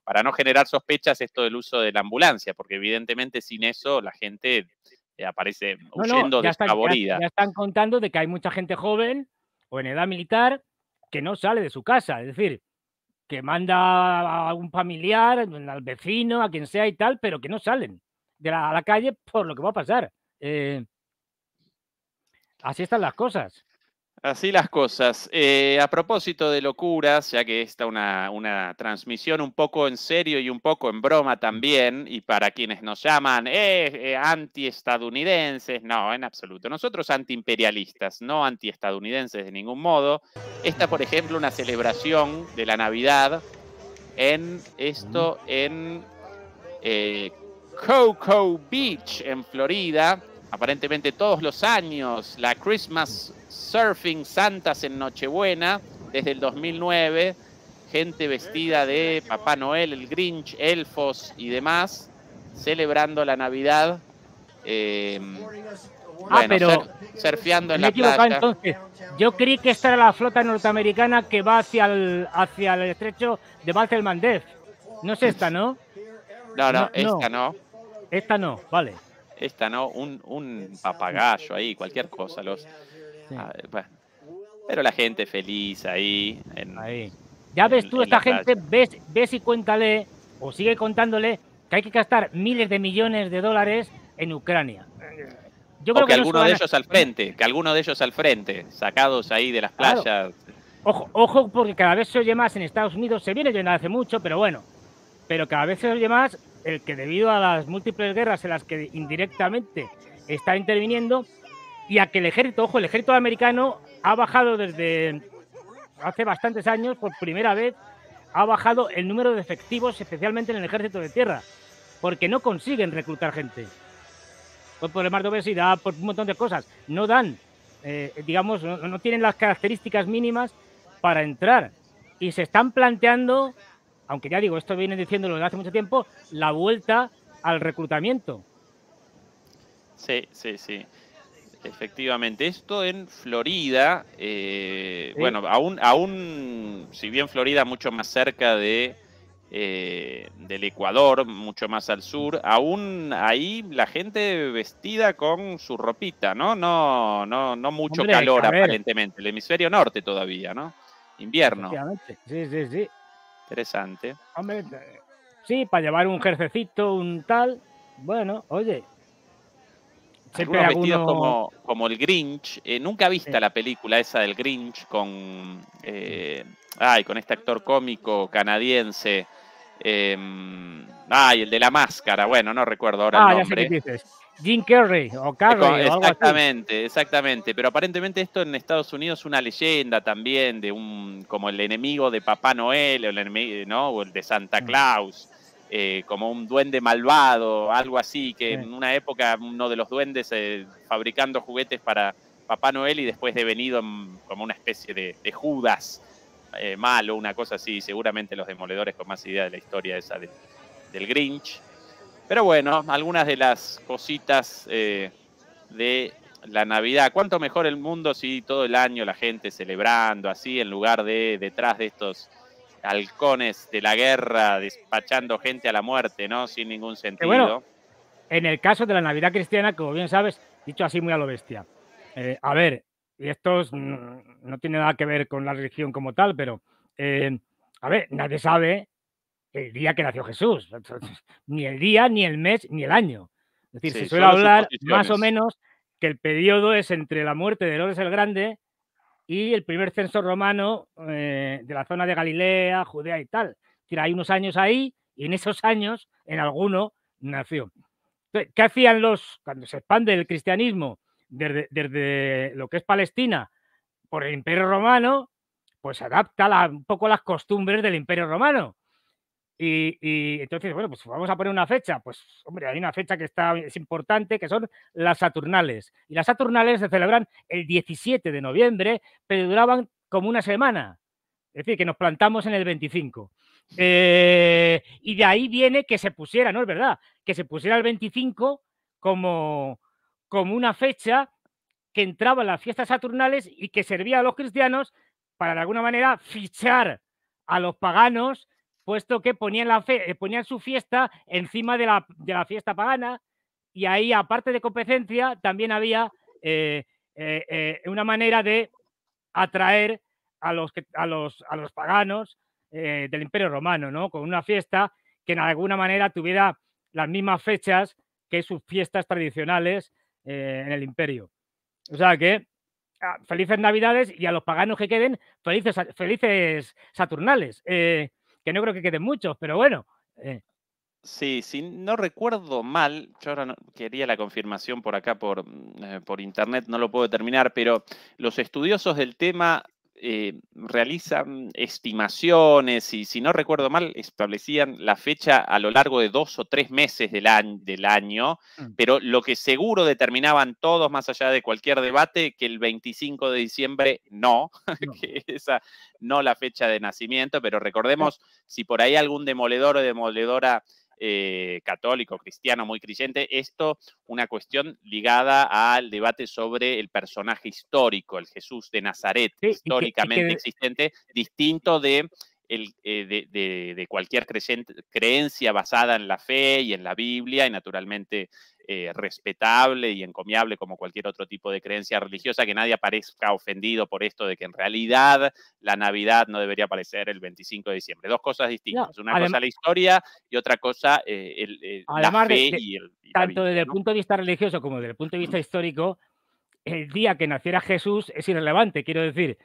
Speaker 1: Para no generar sospechas esto del uso de la ambulancia, porque evidentemente sin eso la gente eh, aparece huyendo no, Ya, ya,
Speaker 2: están contando de que hay mucha gente joven o en edad militar que no sale de su casa, es decir, que manda a un familiar, al vecino, a quien sea y tal, pero que no salen a la calle por lo que va a pasar. Eh, así están las cosas.
Speaker 1: Así las cosas. Eh, a propósito de locuras, ya que esta una, una, transmisión un poco en serio y un poco en broma también, y para quienes nos llaman eh, eh anti-estadounidenses, no, en absoluto. Nosotros antiimperialistas, no antiestadounidenses de ningún modo. Esta, por ejemplo, una celebración de la Navidad en esto, en Cocoa Beach en Florida. Aparentemente todos los años, la Christmas Surfing Santas en Nochebuena, desde el 2009. Gente vestida de Papá Noel, el Grinch, elfos y demás, celebrando la Navidad. Eh, ah, pero surfeando en la playa. Yo creí que esta era la
Speaker 2: flota norteamericana que va hacia el, hacia el estrecho de Bab No es esta, ¿no?
Speaker 1: No, no, esta no.
Speaker 2: Esta no, vale.
Speaker 1: Esta no, un, un papagayo ahí, cualquier cosa. Los, ah, Pero la gente feliz ahí. ahí. Ya ves tú, esta gente,
Speaker 2: ves, ves y cuéntale, o sigue contándole, que hay que gastar miles de millones de dólares en Ucrania.
Speaker 1: Yo creo que, que alguno de ellos al frente, que alguno de ellos al frente, sacados ahí de las playas.
Speaker 2: Ojo, ojo, porque cada vez se oye más en Estados Unidos, se viene oyendo hace mucho, pero bueno, pero cada vez se oye más el que debido a las múltiples guerras en las que indirectamente está interviniendo y a que el ejército, ojo, el ejército americano ha bajado desde hace bastantes años, por primera vez, ha bajado el número de efectivos, especialmente en el ejército de tierra, porque no consiguen reclutar gente. Por problemas de obesidad, por un montón de cosas. No dan, eh, digamos, no tienen las características mínimas para entrar. Y se están planteando aunque ya digo, esto viene diciéndolo desde hace mucho tiempo, la vuelta al reclutamiento.
Speaker 1: Sí, sí, sí. Efectivamente, esto en Florida, eh, bueno, aún, aún, si bien Florida mucho más cerca de, eh, del Ecuador, mucho más al sur, aún ahí la gente vestida con su ropita, ¿no? No, no, no mucho calor aparentemente, el hemisferio norte todavía, ¿no? Invierno. Sí, sí, sí. Interesante.
Speaker 2: sí, para llevar un jercecito, un tal. Bueno, oye.
Speaker 1: algunos vestidos como, como, el Grinch. Eh, nunca he visto la película esa del Grinch con. Eh, ay, con este actor cómico canadiense. Eh, Ah, el de la máscara, bueno, no recuerdo ahora el ah, nombre.
Speaker 2: dices. Jim Carrey o eh, Carrey. exactamente,
Speaker 1: exactamente. Pero aparentemente esto en Estados Unidos es una leyenda también de un como el enemigo de Papá Noel o el de Santa mm. Claus, eh, como un duende malvado, algo así. Que en una época uno de los duendes eh, fabricando juguetes para Papá Noel y después devenido venido como una especie de, de Judas malo, una cosa así. Seguramente los demoledores con más idea de la historia esa de del Grinch. Pero bueno, algunas de las cositas eh, de la Navidad. ¿Cuánto mejor el mundo si todo el año la gente celebrando así en lugar de detrás de estos halcones de la guerra despachando gente a la muerte, ¿no? Sin ningún sentido.
Speaker 2: en el caso de la Navidad cristiana, como bien sabes, dicho así muy a lo bestia. Eh, a ver, y esto no, tiene nada que ver con la religión como tal, pero eh, a ver, nadie sabe el día que nació Jesús. (laughs) ni el día, ni el mes, ni el año. Es decir, se suele hablar más o menos que el periodo es entre la muerte de Herodes el Grande y el primer censo romano eh, de la zona de Galilea, Judea y tal. Es hay unos años ahí y en esos años, en alguno, nació. Entonces, ¿Qué hacían los, cuando se expande el cristianismo desde, lo que es Palestina por el Imperio Romano? Pues adapta un poco las costumbres del Imperio Romano y, entonces, bueno, pues vamos a poner una fecha. Pues, hombre, hay una fecha que está, es importante, que son las Saturnales. Y las Saturnales se celebran el 17 de noviembre, pero duraban como una semana. Es decir, que nos plantamos en el 25. Eh, y de ahí viene que se pusiera, ¿no? Es verdad, que se pusiera el 25 como, como una fecha que entraba en las fiestas saturnales y que servía a los cristianos para de alguna manera fichar a los paganos puesto que ponían, la fe, eh, ponían su fiesta encima de la, de la, fiesta pagana y ahí, aparte de competencia, también había eh, eh, una manera de atraer a los, a los, a los paganos del Imperio Romano, ¿no? Con una fiesta que en alguna manera tuviera las mismas fechas que sus fiestas tradicionales en el Imperio. O sea que ah, felices Navidades y a los paganos que queden felices, felices Saturnales que no creo que queden muchos, pero bueno.
Speaker 1: Eh. Sí, si no recuerdo mal, yo ahora quería la confirmación por acá por, mm, eh, por internet, no lo puedo determinar, pero los estudiosos del tema eh, realizan estimaciones y, si no recuerdo mal, establecían la fecha a lo largo de dos o tres meses del año, mm. pero lo que seguro determinaban todos, más allá de cualquier debate, que el 25 de diciembre (laughs) no, que esa no la fecha de nacimiento, pero recordemos, si por ahí algún demoledor o demoledora eh, católico, cristiano, muy creyente, esto una cuestión ligada al debate sobre el personaje histórico, el Jesús de Nazaret, históricamente existente, distinto de el, eh, de, de, cualquier creencia basada en la fe y en la Biblia y naturalmente eh, respetable y encomiable como cualquier otro tipo de creencia religiosa, que nadie aparezca ofendido por esto de que en realidad la Navidad no debería aparecer el 25 de diciembre. Dos cosas distintas, una cosa la historia y otra cosa eh, el, eh, la fe y el... tanto
Speaker 2: desde el punto de vista religioso como desde el punto de vista histórico, el día que naciera Jesús es irrelevante, quiero decir,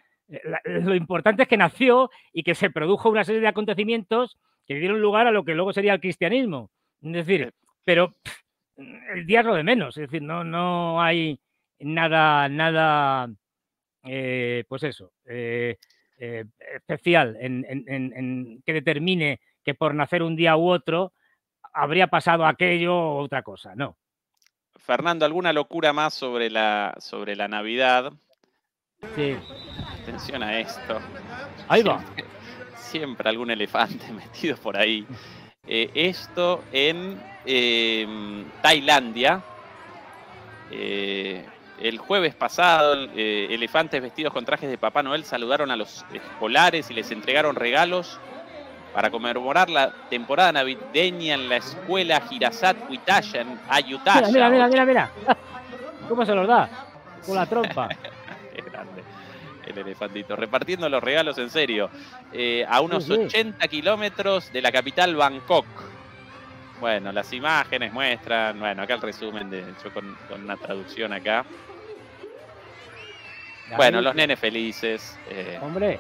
Speaker 2: lo importante es que nació y que se produjo una serie de acontecimientos que dieron lugar a lo que luego sería el cristianismo. Es decir, pero el día lo de menos, es decir, no, no hay nada, nada, eh, pues eso, eh, eh, especial en, que determine que por nacer un día u otro habría pasado aquello o otra cosa, no.
Speaker 1: Fernando, ¿alguna locura más sobre la, sobre la Navidad? Sí. Atención a esto. Ahí va. siempre algún elefante (laughs) metido por ahí. Eh, esto en em, Tailandia. Eh, el jueves pasado, eh, elefantes vestidos con trajes de Papá Noel saludaron a los escolares y les entregaron regalos para conmemorar la temporada navideña en la escuela Girasat Huitaya en Ayutthaya. mira, mira,
Speaker 2: mira, mira. (laughs) ¿Cómo se los da? Con la trompa.
Speaker 1: (laughs) el elefantito, repartiendo los regalos en serio, eh, a unos 80 kilómetros de la capital Bangkok. Bueno, las imágenes muestran, bueno, acá el resumen, de, hecho con, una traducción acá. Bueno, los nenes felices. Eh, Hombre.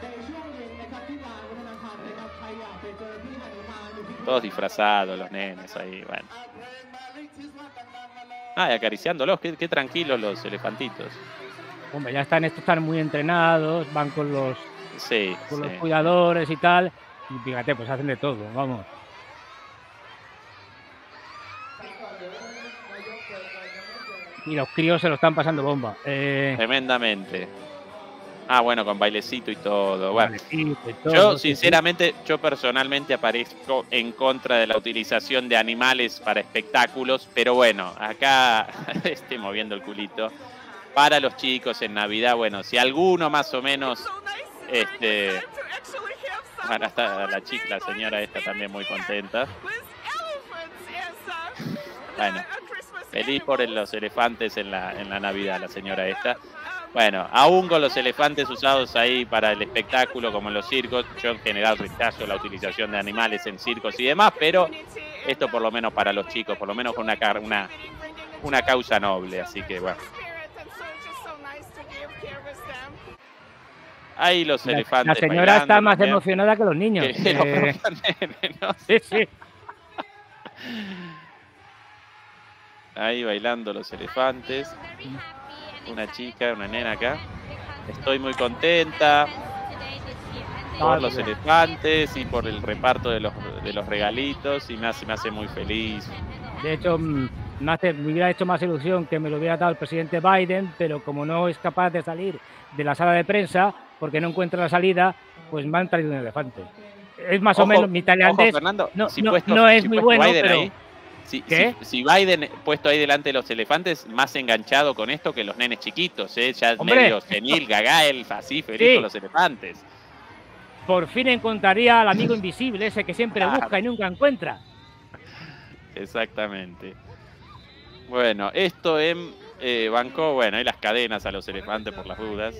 Speaker 1: Todos disfrazados, los nenes ahí, bueno. Ah, y acariciándolos, qué, qué tranquilos los elefantitos.
Speaker 2: Hombre, ya están, estos están muy entrenados, van con los, con los cuidadores y tal. Y fíjate, pues hacen de todo, vamos. Y los críos se lo están pasando bomba. Eh.
Speaker 1: Tremendamente. Ah, bueno, con bailecito y todo. yo, sinceramente, yo personalmente aparezco en contra de la utilización de animales para espectáculos, pero bueno, acá (laughs) estoy moviendo el culito para los chicos en Navidad. Bueno, si alguno más o menos... Este, bueno, la chica, la señora esta también muy contenta. Bueno, feliz por los elefantes en la, en la Navidad, la señora esta. Bueno, aún con los elefantes usados ahí para el espectáculo, como en los circos, yo en general rechazo la utilización de animales en circos y demás, pero esto por lo menos para los chicos, por lo menos con una, una, una causa noble, así que bueno. Ahí los elefantes. La señora está más emocionada que los niños. Eh, (laughs) Ahí bailando los elefantes. Una chica, una nena acá. Estoy muy contenta por ah, los elefantes y por el reparto de los, de los regalitos y me hace, me hace muy feliz. De
Speaker 2: hecho, mm, me, hubiera hecho más ilusión que me lo hubiera dado el presidente Biden, pero como no es capaz de salir de la sala de prensa porque no encuentra la salida, pues me han traído un elefante.
Speaker 1: Es más o menos mi tailandés. no, es muy bueno, pero... si, Biden puesto ahí delante de los elefantes, más enganchado con esto que los nenes chiquitos, ¿eh? ya medio genil, (laughs) gagael, así, feliz con los elefantes.
Speaker 2: Por fin encontraría al amigo invisible, ese que siempre busca y nunca encuentra.
Speaker 1: Exactamente. Bueno, esto en eh, Bangkok, bueno, hay las cadenas a los elefantes por las dudas.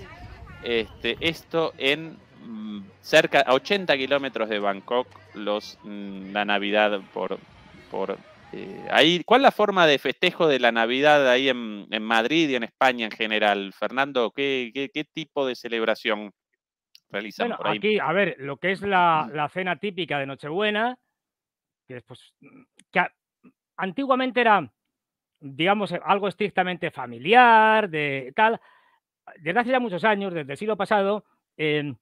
Speaker 1: Este, esto en mm, cerca a 80 kilómetros de Bangkok, los, mm, la Navidad por, por eh, ahí. ¿Cuál es la forma de festejo de la Navidad ahí en, Madrid y en España en general? Fernando, ¿qué, tipo de celebración realizan bueno, por ahí? Aquí,
Speaker 2: a ver, lo que es la, cena típica de Nochebuena, que después. Mm, que antiguamente era digamos, eh, algo estrictamente familiar, de tal. Desde hace ya muchos años, desde el siglo pasado, eh,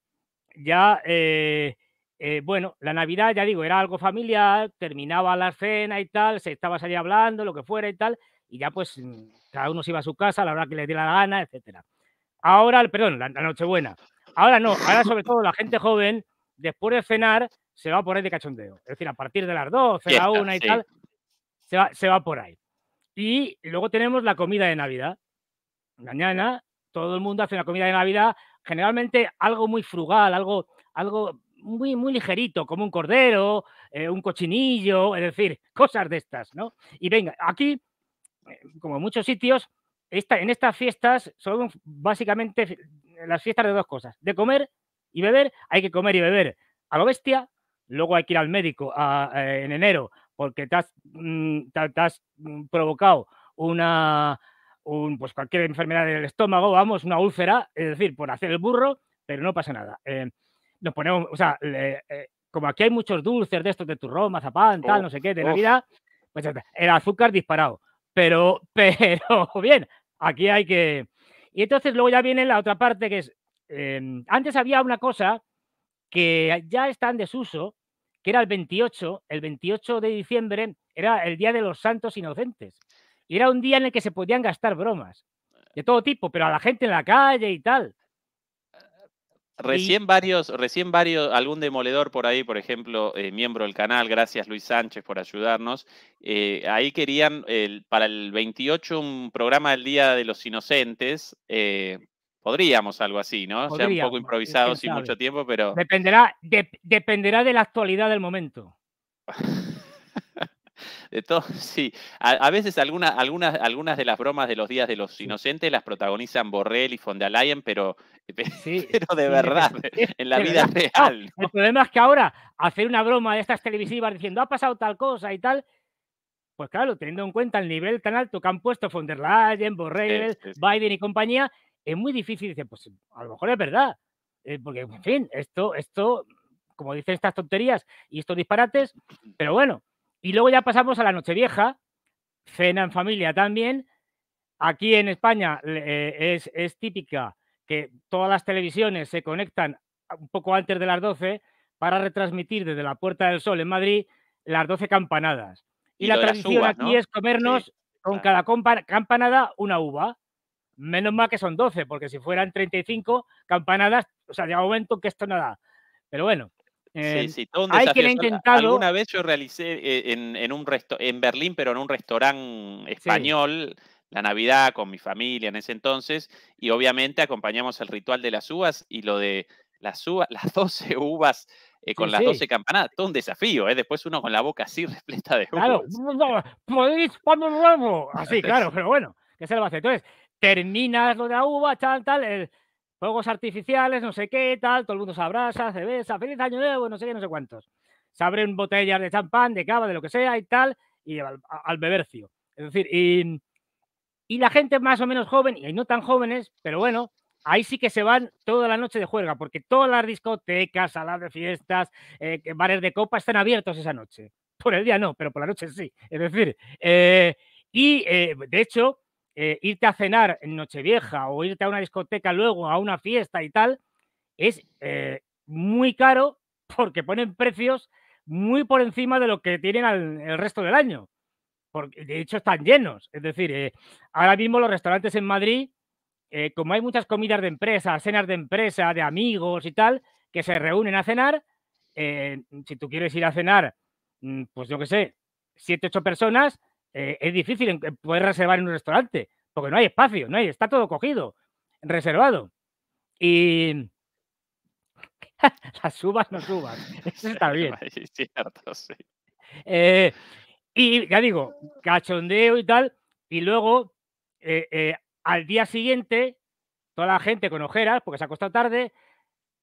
Speaker 2: ya, eh, bueno, la Navidad, ya digo, era algo familiar, terminaba la cena y tal, se estaba allí hablando, lo que fuera y tal, y ya pues mm, cada uno se iba a su casa la verdad que le diera la gana, etcétera. Ahora, perdón, la, Nochebuena. Ahora no, ahora sobre todo la gente joven, después de cenar, se va por ahí de cachondeo. Es decir, a partir de las 12, la 1 y tal, se va, se va por ahí. Y luego tenemos la comida de Navidad. Mañana todo el mundo hace una comida de Navidad, generalmente algo muy frugal, algo, algo muy, muy ligerito, como un cordero, eh, un cochinillo, es decir, cosas de estas, ¿no? Y venga, aquí, eh, como en muchos sitios, esta, en estas fiestas son básicamente las fiestas de dos cosas, de comer y beber, hay que comer y beber a lo bestia, luego hay que ir al médico eh, en enero porque te has, mm, mm, provocado una, pues cualquier enfermedad del estómago, vamos, una úlcera, es decir, por hacer el burro, pero no pasa nada. Eh, nos ponemos, o sea, eh, como aquí hay muchos dulces de estos de turrón, mazapán, tal, no sé qué, de la Navidad, pues el azúcar disparado. Pero, (laughs) pero bien, aquí hay que. Y entonces luego ya viene la otra parte que es. Em, antes había una cosa que ya está en desuso, que era el 28, el 28 de diciembre era el Día de los Santos Inocentes. Y era un día en el que se podían gastar bromas, de todo tipo, pero a la gente en la calle y tal.
Speaker 1: Recién varios, recién varios, algún demoledor por ahí, por ejemplo, eh, miembro del canal, gracias Luis Sánchez por ayudarnos. Eh, ahí querían para el 28 un programa del Día de los Inocentes, eh, Podríamos algo así, ¿no? Sería un poco improvisado sin mucho tiempo, pero.
Speaker 2: Dependerá, de, dependerá de la actualidad del momento. (laughs)
Speaker 1: de todo, sí. A, veces alguna, algunas, algunas de las bromas de los días de los inocentes las protagonizan Borrell y von der Leyen, pero, (laughs) (laughs) pero de verdad, en la vida real.
Speaker 2: El problema es que ahora hacer una broma de estas televisivas diciendo ha pasado tal cosa y tal, pues claro, teniendo en cuenta el nivel tan alto que han puesto von der Leyen, Borrell, Biden y compañía, es muy difícil. Dice, pues a lo mejor es verdad. Eh, porque, en fin, esto, esto, como dicen estas tonterías y estos disparates, pero bueno. Y luego ya pasamos a la Nochevieja, cena en familia también. Aquí en España eh, es, típica que todas las televisiones se conectan un poco antes de las 12 para retransmitir desde la Puerta del Sol en Madrid las 12 campanadas.
Speaker 1: Y, la tradición aquí es comernos
Speaker 2: con cada campanada una uva. Menos mal que son 12, porque si fueran 35 campanadas, o sea, de momento que esto nada.
Speaker 1: Pero bueno, eh, hay quien ha intentado. Alguna vez yo realicé eh, en, en un resto, en Berlín, pero en un restaurante español. La Navidad con mi familia en ese entonces, y obviamente acompañamos el ritual de las uvas y lo de las (laughs) uvas, las 12 uvas con las 12 campanadas, todo un desafío, ¿eh? Después uno con la boca así (laughs) repleta de uvas. Claro,
Speaker 2: (laughs) podéis cuando nuevo Así, claro, pero bueno, que se lo hace. Entonces, terminas lo de la uva, tal, tal, juegos artificiales, no sé qué, tal, todo el mundo se abraza, se besa, feliz año nuevo, no sé qué, no sé cuántos. Se abren botellas de champán, de cava, de lo que sea y tal, y al, bebercio. Es decir, y, la gente más o menos joven, y no tan jóvenes, pero bueno, ahí sí que se van toda la noche de juerga, porque todas las discotecas, salas de fiestas, eh, bares de copa están abiertos esa noche. Por el día no, pero por la noche sí. Es decir, eh, y eh, de hecho, eh, irte a cenar en Nochevieja o irte a una discoteca luego a una fiesta y tal, es eh, muy caro porque ponen precios muy por encima de lo que tienen al, el resto del año. Porque de hecho están llenos. Es decir, eh, ahora mismo los restaurantes en Madrid, como hay muchas comidas de empresa, cenas de empresa, de amigos y tal, que se reúnen a cenar, si tú quieres ir a cenar, mm, pues yo que sé, siete, ocho personas, eh, es difícil poder reservar en un restaurante, porque no hay espacio, no hay, está todo cogido, reservado. Y (laughs) las subas no suban eso está (laughs) bien. Eh, y ya digo, cachondeo y tal, y luego eh, al día siguiente, toda la gente con ojeras, porque se ha acostado tarde,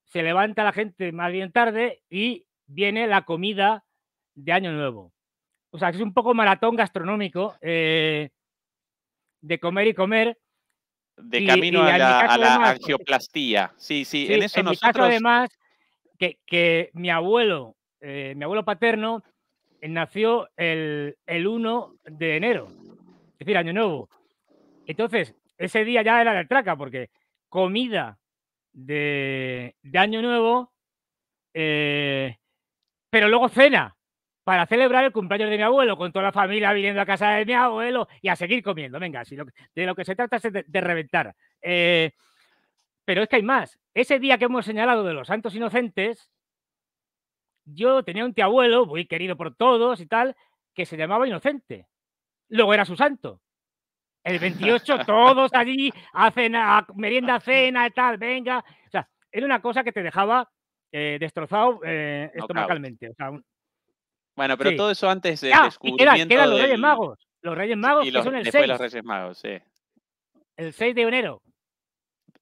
Speaker 2: se levanta la gente más bien tarde y viene la comida de Año Nuevo o sea, es un poco maratón gastronómico eh, de comer y comer.
Speaker 1: De camino a la, angioplastía. Sí, sí, en eso Mi caso, además,
Speaker 2: que, mi abuelo, eh, mi abuelo paterno, eh, nació el, 1 de enero, es decir, Año Nuevo. Entonces, ese día ya era la traca, porque comida de, de Año Nuevo, pero luego cena para celebrar el cumpleaños de mi abuelo, con toda la familia viniendo a casa de mi abuelo y a seguir comiendo. Venga, de lo que se trata es de, reventar. Eh, pero es que hay más. Ese día que hemos señalado de los santos inocentes, yo tenía un tío abuelo, muy querido por todos y tal, que se llamaba Inocente. Luego era su santo. El 28, (laughs) todos allí hacen a merienda, cena y tal, venga. O sea, era una cosa que te dejaba
Speaker 1: eh, destrozado eh, estomacalmente. O sea, bueno, pero todo eso antes del ah, descubrimiento. Quedan, los Reyes
Speaker 2: Magos. Los Reyes Magos que son el después 6. los Reyes Magos, sí. El 6 de enero.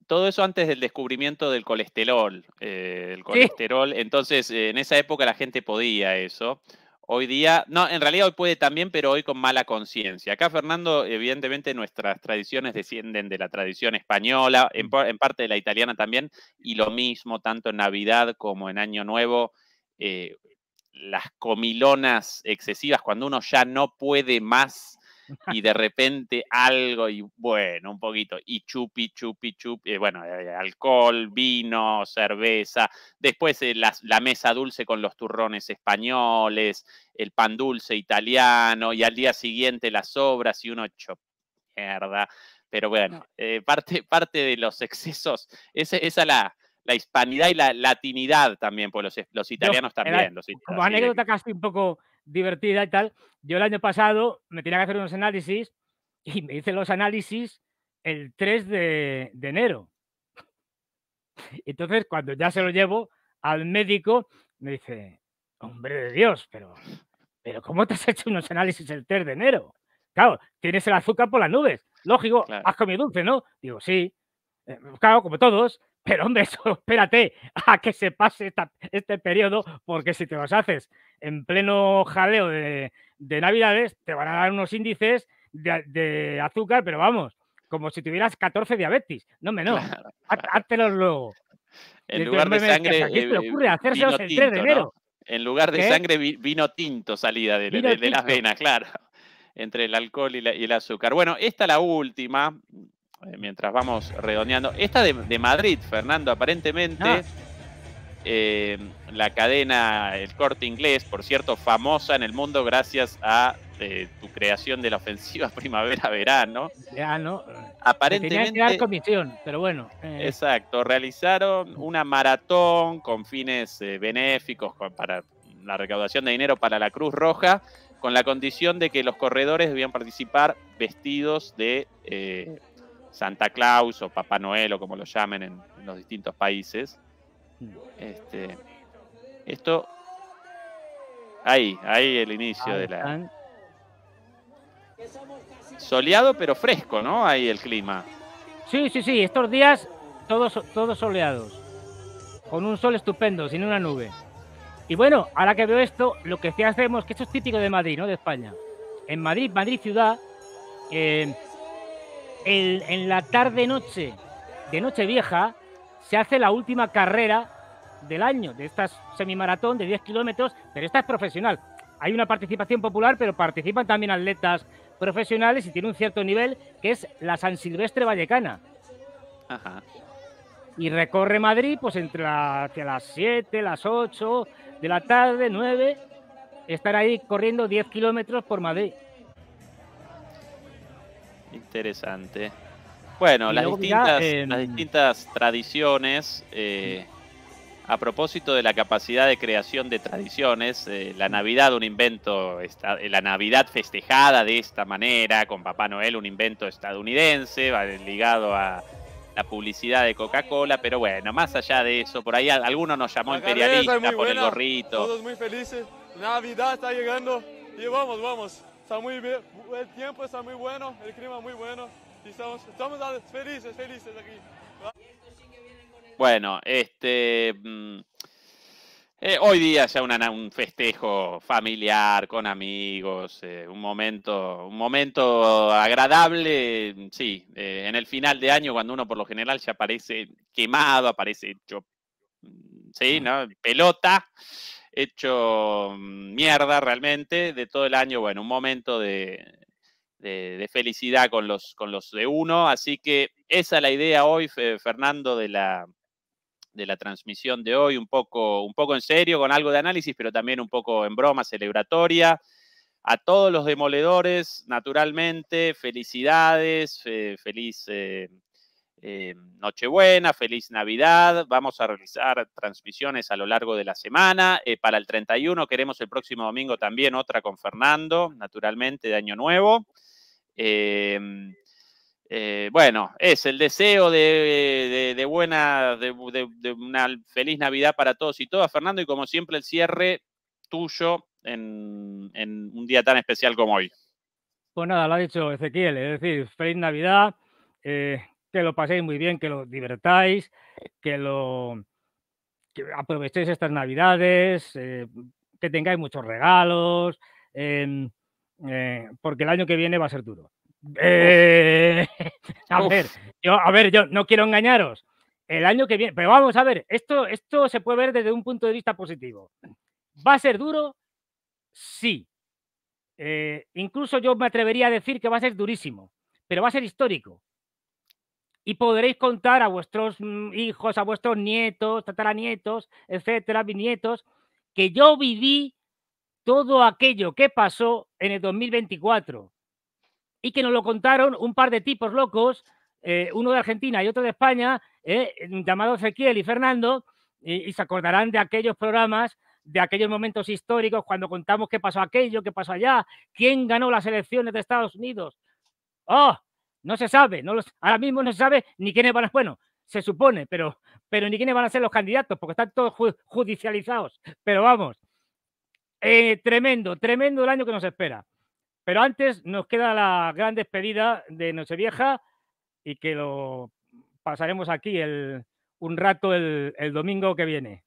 Speaker 1: Todo eso antes del descubrimiento del colesterol. Eh, el colesterol. Entonces, eh, en esa época la gente podía eso. Hoy día, no, en realidad hoy puede también, pero hoy con mala conciencia. Acá, Fernando, evidentemente nuestras tradiciones descienden de la tradición española, en, mm. parte de la italiana también, y lo mismo tanto en Navidad como en Año Nuevo. Eh, las comilonas excesivas, cuando uno ya no puede más y de repente algo y bueno, un poquito, y chupi, chupi, chupi, eh, bueno, eh, eh, alcohol, vino, cerveza, después la, mesa dulce con los turrones españoles, el pan dulce italiano, y al día siguiente las obras y uno hecho mierda. Pero bueno, parte, parte de los excesos, esa, es la, la hispanidad y la latinidad también, pues los, italianos también. como anécdota
Speaker 2: casi un poco divertida y tal, yo el año pasado me tenía que hacer unos análisis y me hice los análisis el 3 de, enero. Entonces, cuando ya se lo llevo al médico, me dice, hombre de Dios, pero, pero ¿cómo te has hecho unos análisis el 3 de enero? Claro, tienes el azúcar por las nubes. Lógico, has comido dulce, ¿no? Digo, sí. Eh, claro, como todos pero hombre, (laughs) eso, espérate a que se pase este periodo, porque si te los haces en pleno jaleo de, Navidades, te van a dar unos índices de, azúcar, pero vamos, como si tuvieras 14 diabetes. No, menos no, luego. En lugar de
Speaker 1: ¿Eh? sangre. vino tinto salida de, de las venas, (laughs) claro. Entre el alcohol y, y el azúcar. Bueno, esta la última, eh, mientras vamos redondeando. Esta de, Madrid, Fernando, aparentemente ah. eh, la cadena El Corte Inglés, por cierto, famosa en el mundo gracias a eh, tu creación de la ofensiva (laughs) primavera-verano. Ah, ¿no? Aparentemente. Tenía que
Speaker 2: comisión, pero bueno.
Speaker 1: Exacto, realizaron una maratón con fines benéficos para la recaudación de dinero para la Cruz Roja con la condición de que los corredores debían participar vestidos de Santa Claus o Papá Noel o como lo llamen en, los distintos países. Hmm. Este, esto. Ahí, ahí el inicio de la. Soleado pero fresco, ¿no? Ahí el clima. Sí, sí, sí, estos días
Speaker 2: todos, todos soleados. Con un sol estupendo, sin una nube. Y bueno, ahora que veo esto, lo que sí hacemos, que esto es típico de Madrid, ¿no? De España. En Madrid, Madrid ciudad, eh, en la tarde-noche de Nochevieja se hace la última carrera del año, de esta semimaratón de 10 kilómetros, pero esta es profesional. Hay una participación popular, pero participan también atletas profesionales y tiene un cierto nivel, que es la San Silvestre Vallecana. Y recorre Madrid pues entre las 7, las 8 de la tarde, 9, estar ahí corriendo 10 kilómetros por Madrid.
Speaker 1: Interesante. Bueno, las distintas, las distintas, tradiciones, eh, a propósito de la capacidad de creación de tradiciones, eh, la Navidad, un invento, eh, la Navidad festejada de esta manera, con Papá Noel, un invento estadounidense, ligado a la publicidad de Coca-Cola, pero bueno, más allá de eso, por ahí alguno nos llamó imperialista por el gorrito. Todos
Speaker 2: muy felices, Navidad está llegando y vamos, vamos está muy bien, el tiempo
Speaker 1: está muy bueno, el clima muy bueno y estamos, estamos felices, felices aquí. Bueno, este... Mm, eh, hoy día ya un festejo familiar, con amigos, eh, un momento, un momento agradable, sí, eh, en el final de año cuando uno por lo general ya aparece quemado, aparece hecho, mm, sí, ¿no? Pelota hecho mm, mierda realmente de todo el año. Bueno, un momento de, felicidad con los, con los de uno. Así que esa es la idea hoy, Fernando, de la, de la transmisión de hoy, un poco, un poco en serio, con algo de análisis, pero también un poco en broma, celebratoria. A todos los demoledores, naturalmente, felicidades, feliz eh, eh, Nochebuena, feliz Navidad. Vamos a realizar transmisiones a lo largo de la semana. Eh, para el 31 queremos el próximo domingo también otra con Fernando, naturalmente, de Año Nuevo. Em, eh, bueno, es el deseo de, buena, de, una feliz Navidad para todos y todas, Fernando, y como siempre el cierre tuyo en, un día tan especial como hoy.
Speaker 2: Pues nada, lo ha dicho Ezequiel, es decir, feliz Navidad, que lo paséis muy bien, que lo divertáis, que lo que aprovechéis estas navidades, eh, que tengáis muchos regalos, em, eh, porque el año que viene va a ser duro. Eh, (laughs) a ver, yo, a ver, yo no quiero engañaros. El año que viene, pero vamos a ver, esto, esto se puede ver desde un punto de vista positivo. ¿Va a ser duro? Sí. incluso yo me atrevería a decir que va a ser durísimo, pero va a ser histórico y podréis contar a vuestros mm, hijos, a vuestros nietos, tataranietos, etcétera, bisnietos, que yo viví todo aquello que pasó en el 2024 y que nos lo contaron un par de tipos locos, eh, uno de Argentina y otro de España, eh, llamados Ezequiel y Fernando, y, y se acordarán de aquellos programas de aquellos momentos históricos cuando contamos qué pasó aquello, qué pasó allá, quién ganó las elecciones de Estados Unidos. ¡Oh! No se sabe, no los, ahora mismo no se sabe ni quiénes van a, bueno, se supone, pero, pero ni quiénes van a ser los candidatos, porque están todos judicializados. Pero vamos, eh, tremendo, tremendo el año que nos espera. Pero antes nos queda la gran despedida de Nochevieja y que lo pasaremos aquí un rato el, el domingo que viene.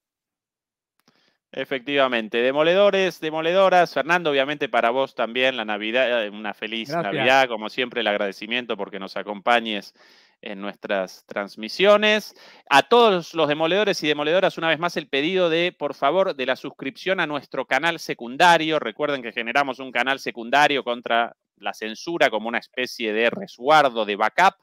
Speaker 1: Efectivamente, demoledores, demoledoras. Fernando, obviamente para vos también la Navidad, eh, una feliz Navidad, como siempre el agradecimiento porque nos acompañes en nuestras transmisiones. A todos los demoledores y demoledoras, una vez más el pedido de, por favor, de la suscripción a nuestro canal secundario. Recuerden que generamos un canal secundario contra la censura como una especie de resguardo, de backup.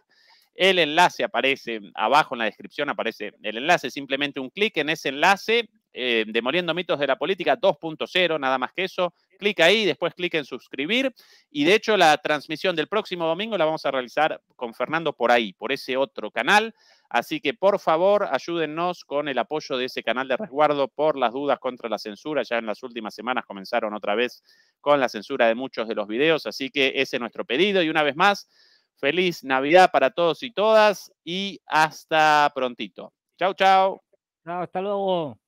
Speaker 1: El enlace aparece abajo en la descripción, aparece el enlace, simplemente un clic en ese enlace eh, Demoliendo mitos de la política 2.0, nada más que eso. Clic ahí, después clic en suscribir. Y de hecho la transmisión del próximo domingo la vamos a realizar con Fernando por ahí, por ese otro canal. Así que por favor ayúdennos con el apoyo de ese canal de resguardo por las dudas contra la censura. Ya en las últimas semanas comenzaron otra vez con la censura de muchos de los videos. Así que ese es nuestro pedido. Y una vez más, feliz Navidad para todos y todas y hasta prontito. Chao, chao.
Speaker 2: Chao, hasta luego.